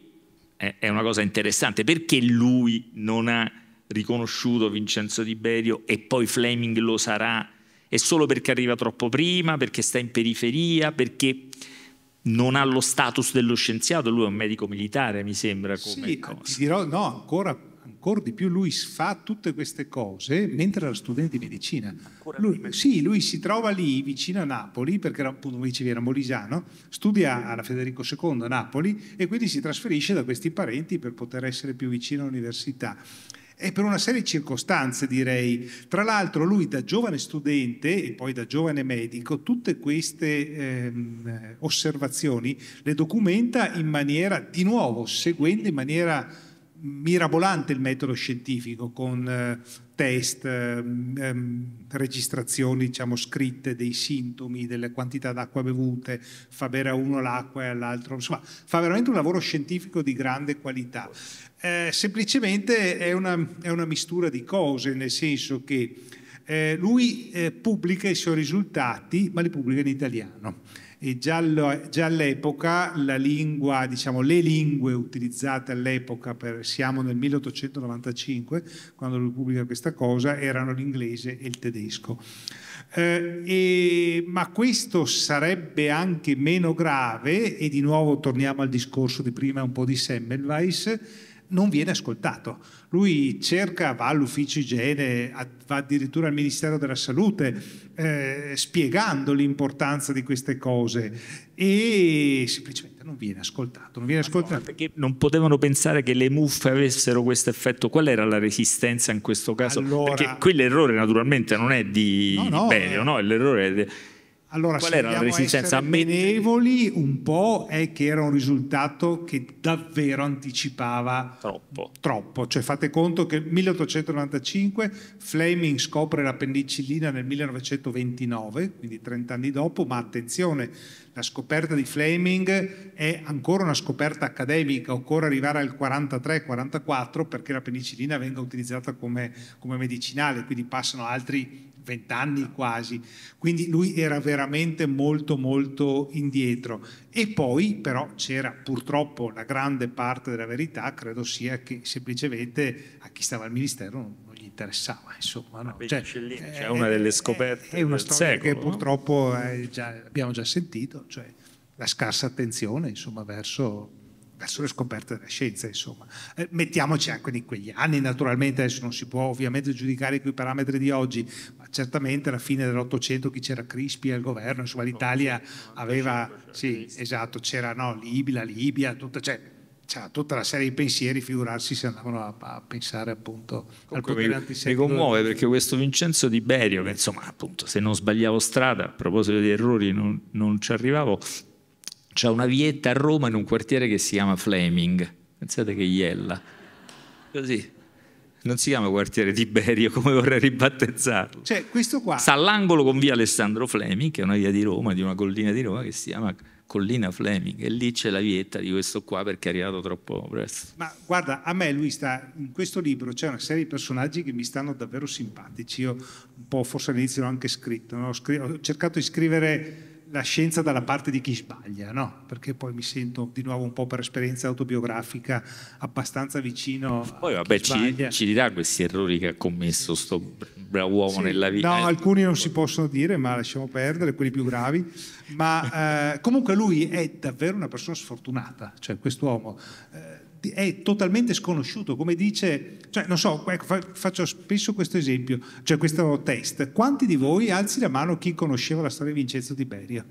è una cosa interessante, perché lui non ha riconosciuto Vincenzo Tiberio e poi Fleming lo sarà è solo perché arriva troppo prima, perché sta in periferia, perché non ha lo status dello scienziato, lui è un medico militare, mi sembra. Come sì, cosa. ti dirò, no, ancora, ancora, di più lui fa tutte queste cose mentre era studente di medicina. Lui, sì, lui si trova lì vicino a Napoli, perché era, appunto, come dicevi, era molisano, studia alla Federico II a Napoli e quindi si trasferisce da questi parenti per poter essere più vicino all'università e per una serie di circostanze direi. Tra l'altro lui da giovane studente e poi da giovane medico tutte queste ehm, osservazioni le documenta in maniera, di nuovo, seguendo in maniera mirabolante il metodo scientifico con eh, test, ehm, ehm, registrazioni diciamo, scritte dei sintomi, delle quantità d'acqua bevute, fa bere a uno l'acqua e all'altro, insomma fa veramente un lavoro scientifico di grande qualità. Eh, semplicemente è una, è una, mistura di cose, nel senso che eh, lui eh, pubblica i suoi risultati, ma li pubblica in italiano e già, all'epoca la lingua, diciamo, le lingue utilizzate all'epoca, siamo nel 1895, quando lui pubblica questa cosa, erano l'inglese e il tedesco. Eh, e, ma questo sarebbe anche meno grave, e di nuovo torniamo al discorso di prima un po' di Semmelweis, non viene ascoltato. Lui cerca, va all'ufficio igiene, va addirittura al Ministero della Salute eh, spiegando l'importanza di queste cose e semplicemente non viene ascoltato. Non, viene ascoltato. perché non potevano pensare che le muffe avessero questo effetto. Qual era la resistenza in questo caso? Allora, perché qui l'errore naturalmente non è di, no, no, di Belio, no? l'errore è... Di, allora, Qual era la resistenza? Ammenevoli un po' è che era un risultato che davvero anticipava troppo. troppo. Cioè fate conto che 1895 Fleming scopre la penicillina nel 1929, quindi 30 anni dopo, ma attenzione, la scoperta di Fleming è ancora una scoperta accademica, occorre arrivare al 43-44 perché la penicillina venga utilizzata come, come medicinale, quindi passano altri vent'anni quasi, quindi lui era veramente molto molto indietro. E poi però c'era purtroppo la grande parte della verità, credo sia che semplicemente a chi stava al ministero non interessava. Insomma, no? Ah, cioè, eh, è, cioè, una eh, delle scoperte. È, è una storia secolo, che purtroppo già, abbiamo già sentito, cioè la scarsa attenzione insomma, verso, verso, le scoperte della scienza. Eh, mettiamoci anche in quegli anni, naturalmente adesso non si può ovviamente giudicare con i parametri di oggi, ma certamente alla fine dell'Ottocento chi c'era Crispi al governo, insomma l'Italia aveva, sì, esatto, c'era no, Libia, Libia, tutto, cioè, c'ha tutta una serie di pensieri, figurarsi se andavano a, a pensare appunto Comunque al potere Mi commuove perché questo Vincenzo Di Berio, che insomma appunto se non sbagliavo strada, a proposito di errori non, non ci arrivavo, c'è una vietta a Roma in un quartiere che si chiama Fleming, pensate che iella, così, non si chiama quartiere Tiberio come vorrei ribattezzarlo. Cioè, questo qua. Sta all'angolo con via Alessandro Flemi, che è una via di Roma, di una collina di Roma, che si chiama collina Fleming e lì c'è la vietta di questo qua perché è arrivato troppo presto. Ma guarda, a me lui sta, in questo libro c'è una serie di personaggi che mi stanno davvero simpatici, io un po' forse all'inizio l'ho anche scritto, no? ho cercato di scrivere la scienza dalla parte di chi sbaglia, no? perché poi mi sento di nuovo un po' per esperienza autobiografica abbastanza vicino. Poi vabbè, ci, ci, dirà questi errori che ha commesso sto bravo uomo sì, nella vita. No, eh. alcuni non si possono dire, ma lasciamo perdere, quelli più gravi. Ma eh, comunque lui è davvero una persona sfortunata, cioè quest'uomo. Eh, è totalmente sconosciuto, come dice, cioè non so, ecco, faccio spesso questo esempio, cioè questo test. Quanti di voi alzi la mano chi conosceva la storia di Vincenzo Tiberio?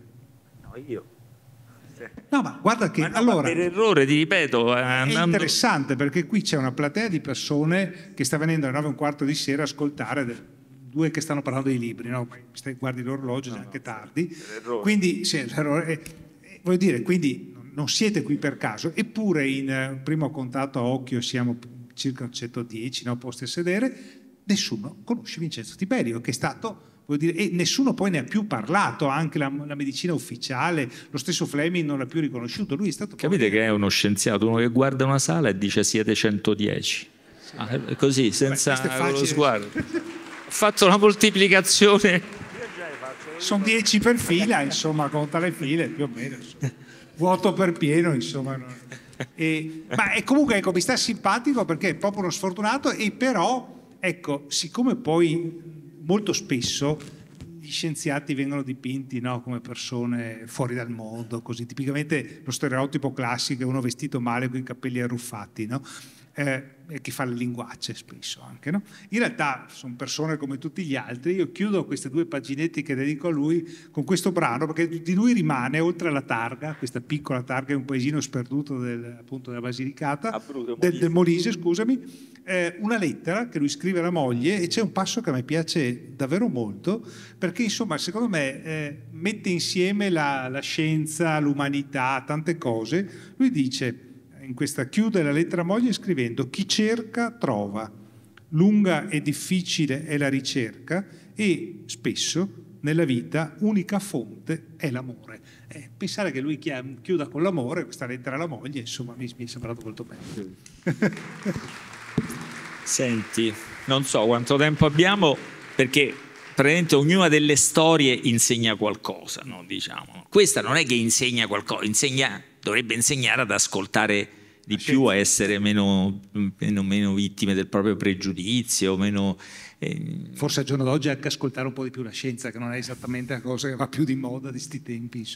No, io. No, ma guarda che ma no, allora. Per errore, ti ripeto. Eh, andando... È interessante perché qui c'è una platea di persone che sta venendo alle 9 e un quarto di sera a ascoltare due che stanno parlando dei libri, no? guardi l'orologio, no, anche no, tardi. Quindi, sì, l'errore. È, voglio dire, quindi non siete qui per caso, eppure in eh, primo contatto a occhio siamo circa 110 no, posti a sedere, nessuno conosce Vincenzo Tiberio, che è stato Dire, e nessuno poi ne ha più parlato, anche la, la, medicina ufficiale, lo stesso Fleming non l'ha più riconosciuto, lui è stato... Capite che è uno scienziato, uno che guarda una sala e dice siete 110, sì. ah, eh, così, senza Beh, lo sguardo. Ho (laughs) fatto una moltiplicazione. Sono 10 per fila, insomma, conta le file più o meno. Insomma vuoto per pieno, insomma. E, ma è comunque ecco, mi sta simpatico perché è proprio uno sfortunato e però, ecco, siccome poi molto spesso gli scienziati vengono dipinti no, come persone fuori dal mondo, così tipicamente lo stereotipo classico è uno vestito male con i capelli arruffati, no? eh, e che fa le linguacce spesso anche. No? In realtà sono persone come tutti gli altri, io chiudo queste due paginette che dedico a lui con questo brano perché di lui rimane, oltre alla targa, questa piccola targa è un paesino sperduto del, appunto della Basilicata, Abruzzo, ah, del, del, Molise, scusami, eh, una lettera che lui scrive alla moglie e c'è un passo che a me piace davvero molto perché insomma secondo me eh, mette insieme la, la scienza, l'umanità, tante cose. Lui dice in questa chiude la lettera moglie scrivendo chi cerca trova, lunga e difficile è la ricerca e spesso nella vita unica fonte è l'amore. Eh, pensare che lui chiuda con l'amore questa lettera alla moglie, insomma, mi, mi è sembrato molto bello. (laughs) Senti, non so quanto tempo abbiamo perché praticamente ognuna delle storie insegna qualcosa, no? diciamo. Questa non è che insegna qualcosa, insegna, dovrebbe insegnare ad ascoltare di più a essere meno, meno, meno, vittime del proprio pregiudizio, meno... Eh, Forse al giorno d'oggi anche ascoltare un po' di più la scienza, che non è esattamente la cosa che va più di moda di sti tempi,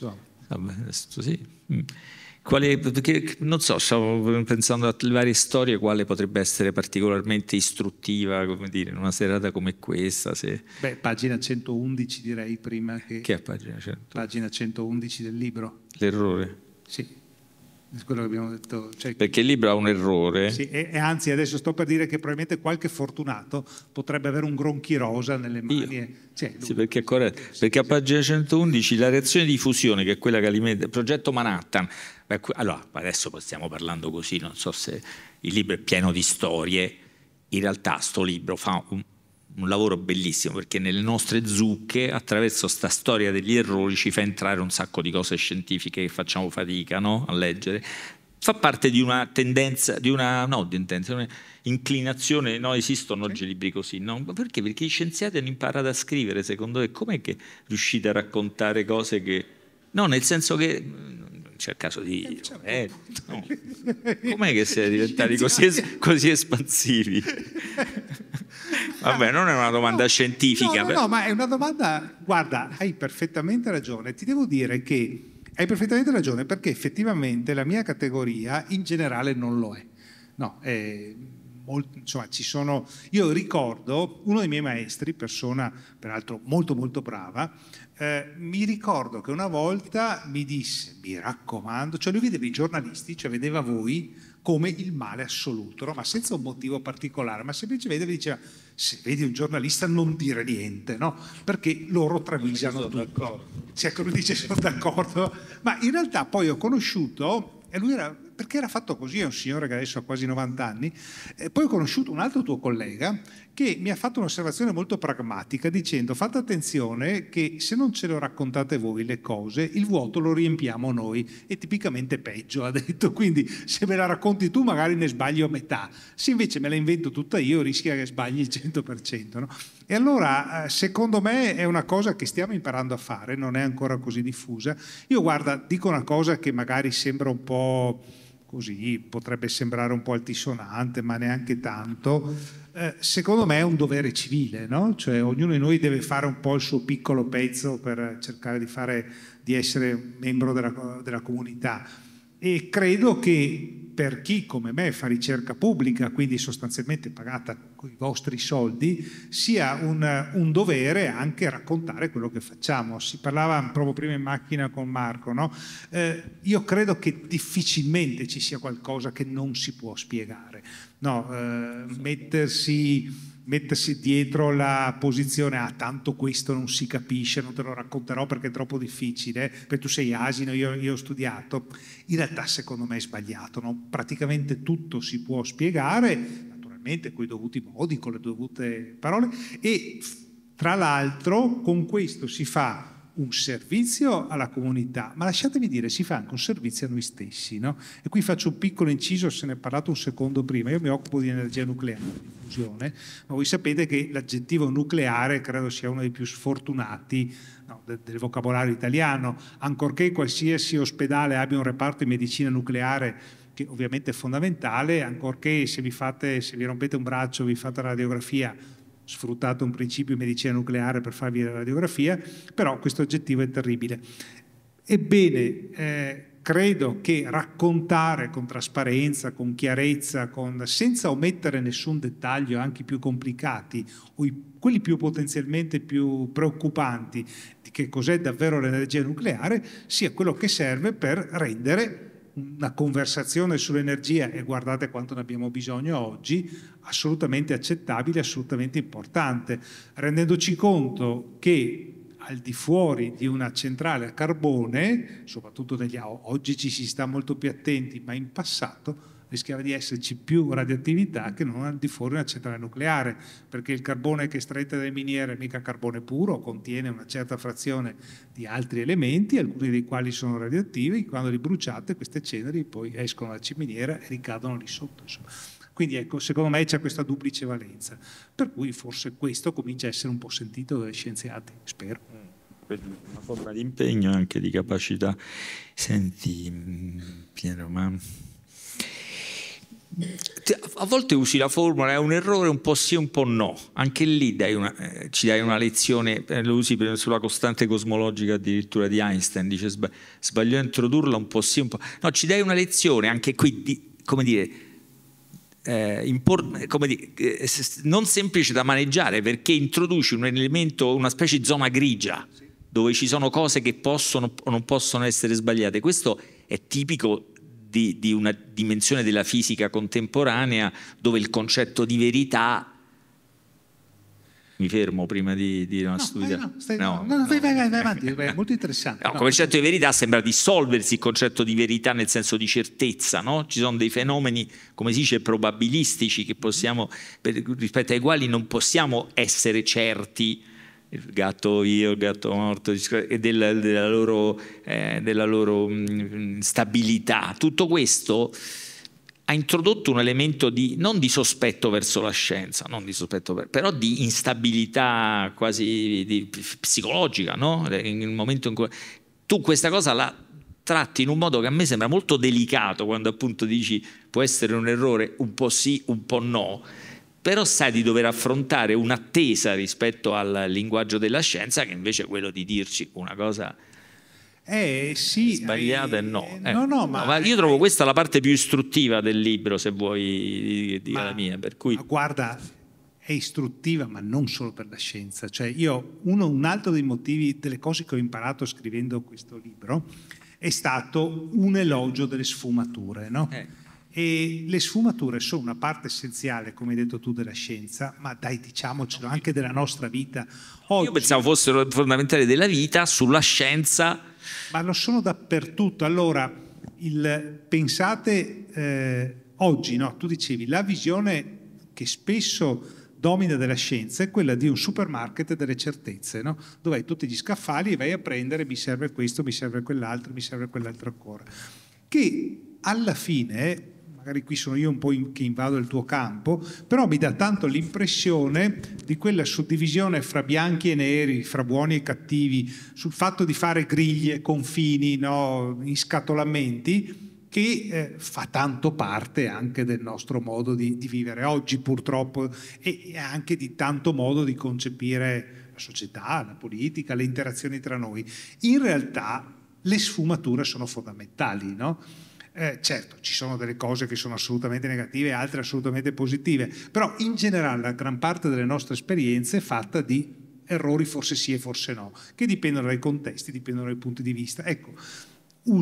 Vabbè, sì. Mm. Quale, perché, non so, stavo pensando alle varie storie, quale potrebbe essere particolarmente istruttiva, come dire, in una serata come questa? Se... Beh, pagina 111 direi prima che... Che è pagina 100? Pagina 111 del libro. L'errore. Sì quello che abbiamo detto. Cioè, Perché il libro ha un errore. Sì, e, e, anzi adesso sto per dire che probabilmente qualche fortunato potrebbe avere un gronchi rosa nelle mani. E, cioè, sì, perché è corretto. Sì, perché sì, a pagina 111 la reazione di fusione, che è quella che alimenta il progetto Manhattan. Beh, allora, adesso stiamo parlando così, non so se il libro è pieno di storie. In realtà sto libro fa un, un lavoro bellissimo perché nelle nostre zucche attraverso sta storia degli errori ci fa entrare un sacco di cose scientifiche che facciamo fatica no? a leggere fa parte di una tendenza di una no di intenzione inclinazione no esistono oggi libri così no perché perché gli scienziati hanno imparato a scrivere secondo te com'è che riuscite a raccontare cose che no nel senso che c'è il caso di... Eh, eh no. Com'è che siete diventati così, così espansivi? Vabbè, non è una domanda no, scientifica. No, no, no, ma è una domanda... Guarda, hai perfettamente ragione. Ti devo dire che hai perfettamente ragione perché effettivamente la mia categoria in generale non lo è. No, è molto, insomma, ci sono... Io ricordo uno dei miei maestri, persona peraltro molto molto brava, eh, mi ricordo che una volta mi disse, mi raccomando, cioè lui vedeva i giornalisti, cioè vedeva voi come il male assoluto, no? ma senza un motivo particolare, ma semplicemente diceva, se vedi un giornalista non dire niente, no? perché loro travisano tutto. Cioè, lui dice sono d'accordo, ma in realtà poi ho conosciuto, e lui era perché era fatto così, è un signore che adesso ha quasi 90 anni. E eh, poi ho conosciuto un altro tuo collega che mi ha fatto un'osservazione molto pragmatica dicendo fate attenzione che se non ce lo raccontate voi le cose, il vuoto lo riempiamo noi e tipicamente peggio, ha detto. Quindi se me la racconti tu magari ne sbaglio metà, se invece me la invento tutta io rischia che sbagli il 100%. No? E allora eh, secondo me è una cosa che stiamo imparando a fare, non è ancora così diffusa. Io guarda, dico una cosa che magari sembra un po' così potrebbe sembrare un po' altisonante, ma neanche tanto, eh, secondo me è un dovere civile, no? Cioè ognuno di noi deve fare un po' il suo piccolo pezzo per cercare di, fare, di essere membro della, della comunità. E credo che per chi come me fa ricerca pubblica, quindi sostanzialmente pagata con i vostri soldi, sia un, un, dovere anche raccontare quello che facciamo. Si parlava proprio prima in macchina con Marco, no? eh, io credo che difficilmente ci sia qualcosa che non si può spiegare. No, eh, mettersi mettersi dietro la posizione ah tanto questo non si capisce, non te lo racconterò perché è troppo difficile, perché tu sei asino, io, io ho studiato, in realtà secondo me è sbagliato, no? praticamente tutto si può spiegare, naturalmente con i dovuti modi, con le dovute parole e tra l'altro con questo si fa un servizio alla comunità, ma lasciatemi dire, si fa anche un servizio a noi stessi. No? E qui faccio un piccolo inciso, se ne è parlato un secondo prima, io mi occupo di energia nucleare, di fusione, ma voi sapete che l'aggettivo nucleare credo sia uno dei più sfortunati no, del, del vocabolario italiano, ancorché qualsiasi ospedale abbia un reparto di medicina nucleare che ovviamente è fondamentale, ancorché se vi, fate, se vi rompete un braccio, vi fate la radiografia sfruttato un principio di medicina nucleare per farvi la radiografia, però questo aggettivo è terribile. Ebbene, eh, credo che raccontare con trasparenza, con chiarezza, con, senza omettere nessun dettaglio, anche i più complicati o i, quelli più potenzialmente più preoccupanti di che cos'è davvero l'energia nucleare, sia quello che serve per rendere una conversazione sull'energia, e guardate quanto ne abbiamo bisogno oggi, assolutamente accettabile, assolutamente importante, rendendoci conto che al di fuori di una centrale a carbone, soprattutto negli, oggi ci si sta molto più attenti, ma in passato rischiava di esserci più radioattività che non al di fuori di una centrale nucleare, perché il carbone che estraete dalle miniere è mica carbone puro, contiene una certa frazione di altri elementi, alcuni dei quali sono radioattivi, quando li bruciate queste ceneri poi escono dalla ciminiera e ricadono lì sotto. Insomma. Quindi ecco, secondo me c'è questa duplice valenza, per cui forse questo comincia a essere un po' sentito dagli scienziati, spero. Mm, una forma di impegno anche di capacità. Senti, mm, Piero, ma a volte usi la formula, è un errore un po' sì, un po' no. Anche lì dai una, eh, ci dai una lezione, eh, lo usi sulla costante cosmologica addirittura di Einstein, dice sba sbagliò a introdurla un po' sì, un po' no. Ci dai una lezione anche qui di, come dire, eh, come dire eh, non semplice da maneggiare perché introduci un elemento, una specie di zona grigia dove ci sono cose che possono o non possono essere sbagliate. Questo è tipico di, di una dimensione della fisica contemporanea dove il concetto di verità mi fermo prima di, di no, studiare. No, no, no, no, vai, vai, vai avanti, è molto interessante. No, no. concetto di verità sembra dissolversi il concetto di verità nel senso di certezza, no? Ci sono dei fenomeni, come si dice, probabilistici possiamo, per, rispetto ai quali non possiamo essere certi il gatto io, il gatto morto, e della, della loro, eh, della loro mm, stabilità. Tutto questo ha introdotto un elemento di, non di sospetto verso la scienza, di sospetto, però di instabilità quasi di, psicologica, no? Cioè, Nel momento in cui tu questa cosa la tratti in un modo che a me sembra molto delicato quando appunto dici può essere un errore, un po' sì, un po' no, però sai di dover affrontare un'attesa rispetto al linguaggio della scienza che invece è quello di dirci una cosa eh, sì, sbagliata eh, e no. Eh, no, no ma, ma, io trovo questa la parte più istruttiva del libro, se vuoi dire la mia. Per cui... guarda, è istruttiva, ma non solo per la scienza. Cioè io, uno, un altro dei motivi, delle cose che ho imparato scrivendo questo libro, è stato un elogio delle sfumature, no? Ecco. E le sfumature sono una parte essenziale, come hai detto tu, della scienza, ma dai, diciamocelo, anche della nostra vita. Oggi, Io pensavo fossero fondamentali della vita, sulla scienza. Ma lo sono dappertutto. Allora, il, pensate eh, oggi, no? tu dicevi, la visione che spesso domina della scienza è quella di un supermarket delle certezze, no? dove hai tutti gli scaffali e vai a prendere mi serve questo, mi serve quell'altro, mi serve quell'altro ancora. Che alla fine magari qui sono io un po' in, che invado il tuo campo, però mi dà tanto l'impressione di quella suddivisione fra bianchi e neri, fra buoni e cattivi, sul fatto di fare griglie, confini, no, inscatolamenti, che eh, fa tanto parte anche del nostro modo di, di vivere oggi purtroppo e, e anche di tanto modo di concepire la società, la politica, le interazioni tra noi. In realtà le sfumature sono fondamentali, no? Eh, certo, ci sono delle cose che sono assolutamente negative, altre assolutamente positive, però in generale la gran parte delle nostre esperienze è fatta di errori forse sì e forse no, che dipendono dai contesti, dipendono dai punti di vista. Ecco,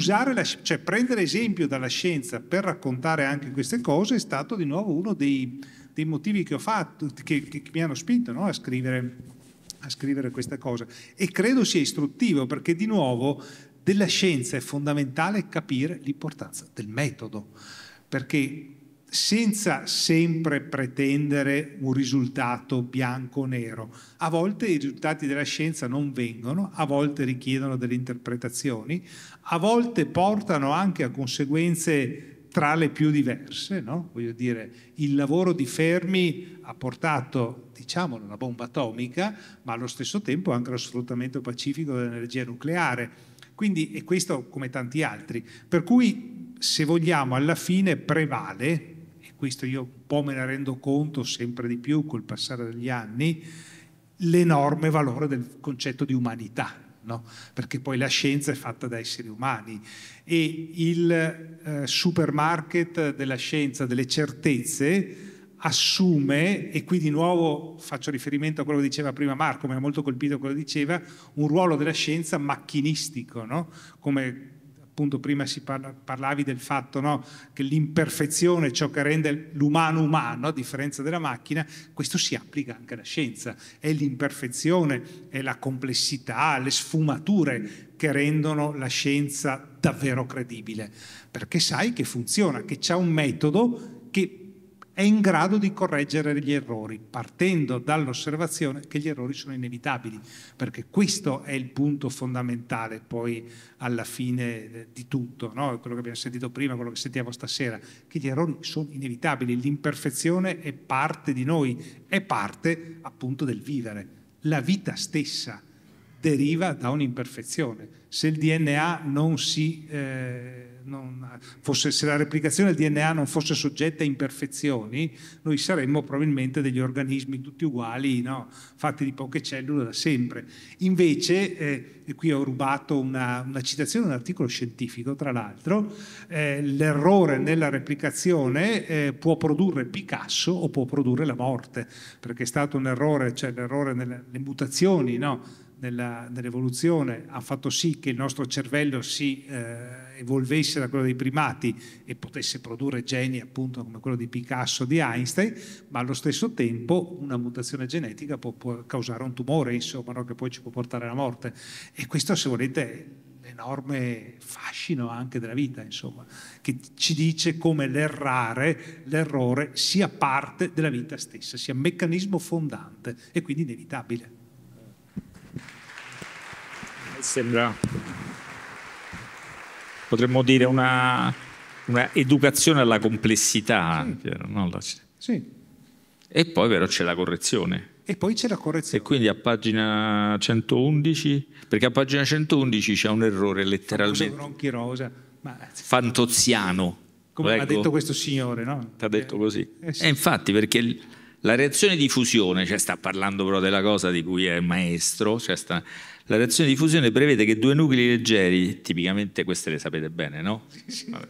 la, cioè prendere esempio dalla scienza per raccontare anche queste cose è stato di nuovo uno dei, dei motivi che ho fatto, che, che mi hanno spinto no, a, scrivere, a scrivere questa cosa. E credo sia istruttivo perché di nuovo della scienza è fondamentale capire l'importanza del metodo, perché senza sempre pretendere un risultato bianco-nero. A volte i risultati della scienza non vengono, a volte richiedono delle interpretazioni, a volte portano anche a conseguenze tra le più diverse. No? Voglio dire, il lavoro di Fermi ha portato, diciamo, una bomba atomica, ma allo stesso tempo anche allo sfruttamento pacifico dell'energia nucleare quindi, è questo come tanti altri. Per cui, se vogliamo, alla fine prevale, e questo io un po' me ne rendo conto sempre di più col passare degli anni, l'enorme valore del concetto di umanità, No? perché poi la scienza è fatta da esseri umani e il eh, supermarket della scienza, delle certezze, assume, e qui di nuovo faccio riferimento a quello che diceva prima Marco, mi ha molto colpito quello che diceva, un ruolo della scienza macchinistico, no? come appunto prima si parla, parlavi del fatto no? che l'imperfezione è ciò che rende l'umano umano, a differenza della macchina, questo si applica anche alla scienza, è l'imperfezione, è la complessità, le sfumature che rendono la scienza davvero credibile, perché sai che funziona, che c'è un metodo che è in grado di correggere gli errori, partendo dall'osservazione che gli errori sono inevitabili, perché questo è il punto fondamentale poi alla fine eh, di tutto, no? quello che abbiamo sentito prima, quello che sentiamo stasera, che gli errori sono inevitabili, l'imperfezione è parte di noi, è parte appunto del vivere. La vita stessa deriva da un'imperfezione. Se il DNA non si... Eh, non fosse, se la replicazione del DNA non fosse soggetta a imperfezioni, noi saremmo probabilmente degli organismi tutti uguali, no? fatti di poche cellule da sempre. Invece, eh, e qui ho rubato una, una citazione di un articolo scientifico, tra l'altro, eh, l'errore nella replicazione eh, può produrre Picasso o può produrre la morte, perché è stato un errore, cioè l'errore nelle mutazioni, no? nell'evoluzione ha fatto sì che il nostro cervello si eh, evolvesse da quello dei primati e potesse produrre geni appunto come quello di Picasso, di Einstein, ma allo stesso tempo una mutazione genetica può, può causare un tumore, insomma, no? che poi ci può portare alla morte. E questo, se volete, è l'enorme fascino anche della vita, insomma, che ci dice come l'errare, l'errore sia parte della vita stessa, sia meccanismo fondante e quindi inevitabile. Sembra potremmo dire una, una educazione alla complessità. Sì. Piero, no? sì. E poi però c'è la correzione. E poi c'è la correzione. E quindi a pagina 111, perché a pagina 111 c'è un errore letteralmente... Bronchi rosa, ma... Fantoziano. Come ecco, ha detto questo signore, no? Ti ha detto così. Eh, eh, sì. E infatti perché la reazione di fusione, cioè sta parlando però della cosa di cui è maestro, cioè sta la reazione di fusione prevede che due nuclei leggeri, tipicamente queste le sapete bene, no?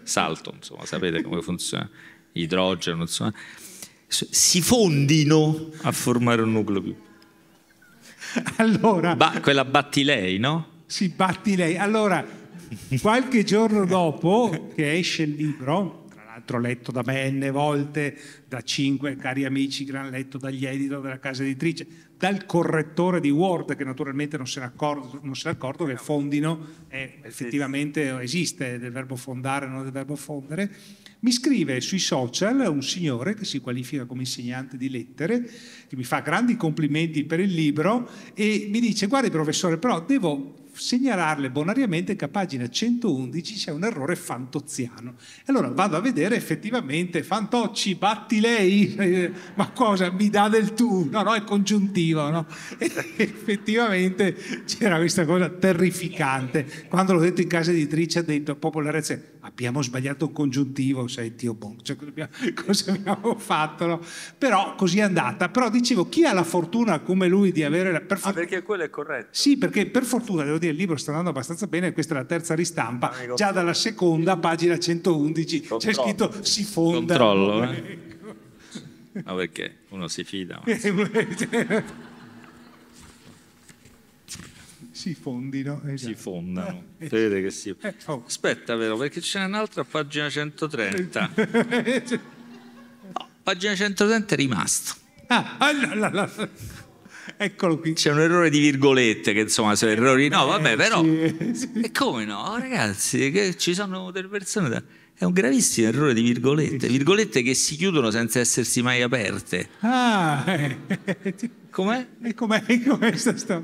Salto, insomma, sapete come funziona, idrogeno, insomma, si fondino a formare un nucleo più. (laughs) Allora... Ba quella batti lei, no? Sì, batti lei. Allora, qualche giorno dopo che esce il libro, tra l'altro letto da me n volte, da cinque cari amici, gran letto dagli editor della casa editrice, dal correttore di Word che naturalmente non se ne è accorto, che fondino eh, eh effettivamente esiste del verbo fondare, non del verbo fondere. Mi scrive sui social un signore che si qualifica come insegnante di lettere, che mi fa grandi complimenti per il libro e mi dice guardi professore però devo segnalarle bonariamente che a pagina 111 c'è un errore fantoziano. Allora vado a vedere effettivamente, Fantocci, batti lei, eh, ma cosa mi dà del tu? No, no, è congiuntivo, no? E effettivamente c'era questa cosa terrificante. Quando l'ho detto in casa editrice ha detto, popolarezzia, abbiamo sbagliato un congiuntivo, sai, Tio buono, cioè, cosa, abbiamo, (laughs) cosa abbiamo fatto? No? Però così è andata. Però dicevo, chi ha la fortuna come lui di avere... La, per ah, for- ah, perché quello è corretto. Sì, perché per fortuna, devo dire, il libro sta andando abbastanza bene, questa è la terza ristampa, ah, Amico. già dalla seconda, pagina 111, Controllo. c'è scritto si fonda. Controllo, eh? No, (laughs) ah, perché uno si fida. Ma... (laughs) si fondino. Esatto. Si fondano. Eh, Vedete che si... Eh, oh. Aspetta vero, perché c'è un'altra pagina 130. (laughs) no, pagina 130 è rimasto. Ah, ah no, no, no. Eccolo qui. C'è un errore di virgolette che insomma sono errori. No, vabbè, eh, però... Sì, sì. (laughs) E come no? Ragazzi, ci sono delle persone... Da è un gravissimo errore di virgolette, virgolette che si chiudono senza essersi mai aperte. Ah, (laughs) com'è? E com'è, questa sta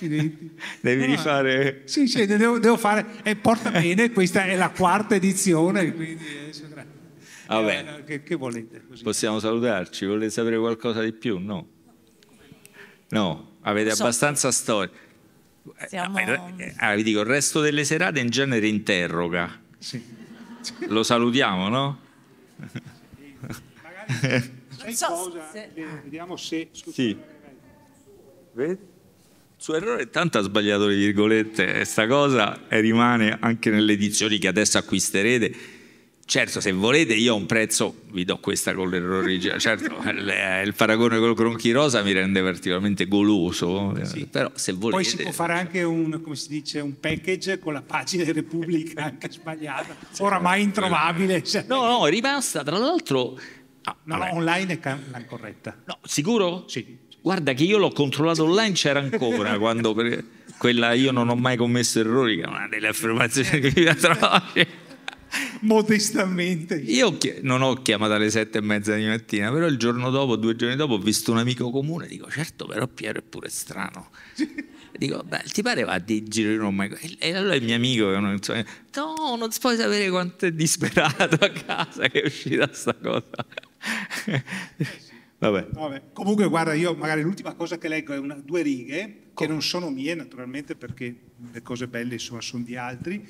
storia? Devi no, ah. rifare... Sì, sì, devo, devo fare... E porta (laughs) bene, questa è la quarta edizione, quindi... Eh, Vabbè, che, che volete? Così. Possiamo salutarci, volete sapere qualcosa di più? No. No, avete so. abbastanza storia. Siamo... Eh, eh, ah, vi dico, il resto delle serate in genere interroga. Sì lo salutiamo, no? Magari sai so cosa? Se... Ah. Vediamo se... Scusate, sì. Il suo errore tanto ha sbagliato le virgolette, e sta cosa eh, rimane anche nelle edizioni che adesso acquisterete Certo, se volete io a un prezzo, vi do questa con l'errore, (laughs) certo, il paragone con Cronchi Rosa mi rende particolarmente goloso, sì. però se volete... Poi si può fare anche un, come si dice, un package con la pagina di Repubblica (laughs) anche sbagliata, oramai introvabile. Cioè. No, no, è rimasta, tra l'altro... Ah, no, no, online è la corretta. No, sicuro? Sì. Guarda che io l'ho controllato online, c'era ancora (laughs) quando... Quella io non ho mai commesso errori, che è una delle affermazioni che mi trovato. (laughs) modestamente. Io non ho chiamato alle sette e mezza di mattina, però il giorno dopo, due giorni dopo, ho visto un amico comune, dico certo però Piero è pure strano. dico, beh, ti pare va di girino mai... E allora il mio amico, no, non puoi sapere quanto è disperato a casa che è uscita sta cosa. (laughs) Vabbè. Vabbè. Comunque, guarda, io magari l'ultima cosa che leggo è una, due righe, che non sono mie naturalmente, perché le cose belle insomma sono di altri,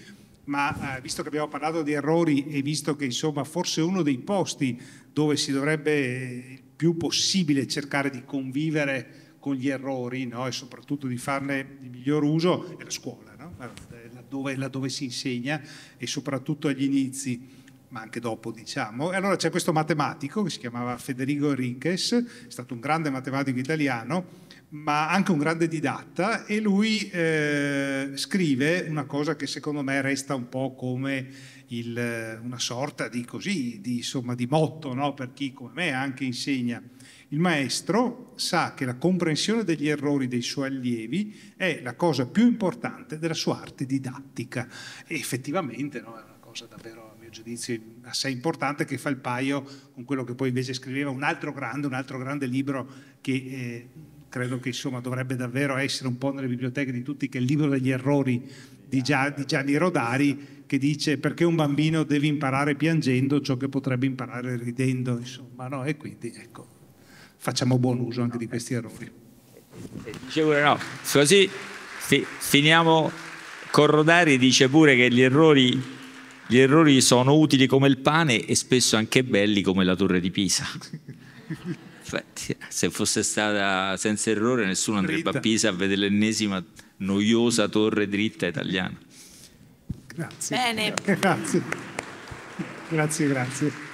ma eh, visto che abbiamo parlato di errori e visto che insomma forse uno dei posti dove si dovrebbe eh, il più possibile cercare di convivere con gli errori no? e soprattutto di farne il miglior uso è la scuola, no? Eh, laddove, laddove, si insegna e soprattutto agli inizi ma anche dopo diciamo. E allora c'è questo matematico che si chiamava Federico Enriquez, è stato un grande matematico italiano ma anche un grande didatta, e lui eh, scrive una cosa che secondo me resta un po' come il, eh, una sorta di così, di, insomma, di motto no? per chi come me anche insegna. Il maestro sa che la comprensione degli errori dei suoi allievi è la cosa più importante della sua arte didattica. E effettivamente no? è una cosa davvero, a mio giudizio, assai importante che fa il paio con quello che poi invece scriveva un altro grande, un altro grande libro che... Eh, credo che insomma, dovrebbe davvero essere un po' nelle biblioteche di tutti, che è il libro degli errori di, Gianni Rodari, che dice perché un bambino deve imparare piangendo ciò che potrebbe imparare ridendo, insomma, no? E quindi, ecco, facciamo buon uso anche di questi errori. Eh, dice pure no, così fi finiamo con Rodari, dice pure che gli errori gli errori sono utili come il pane e spesso anche belli come la torre di Pisa. (laughs) Infatti, se fosse stata senza errore, nessuno andrebbe dritta. a Pisa a vedere l'ennesima noiosa torre dritta italiana. Grazie. Bene. Grazie, grazie. grazie.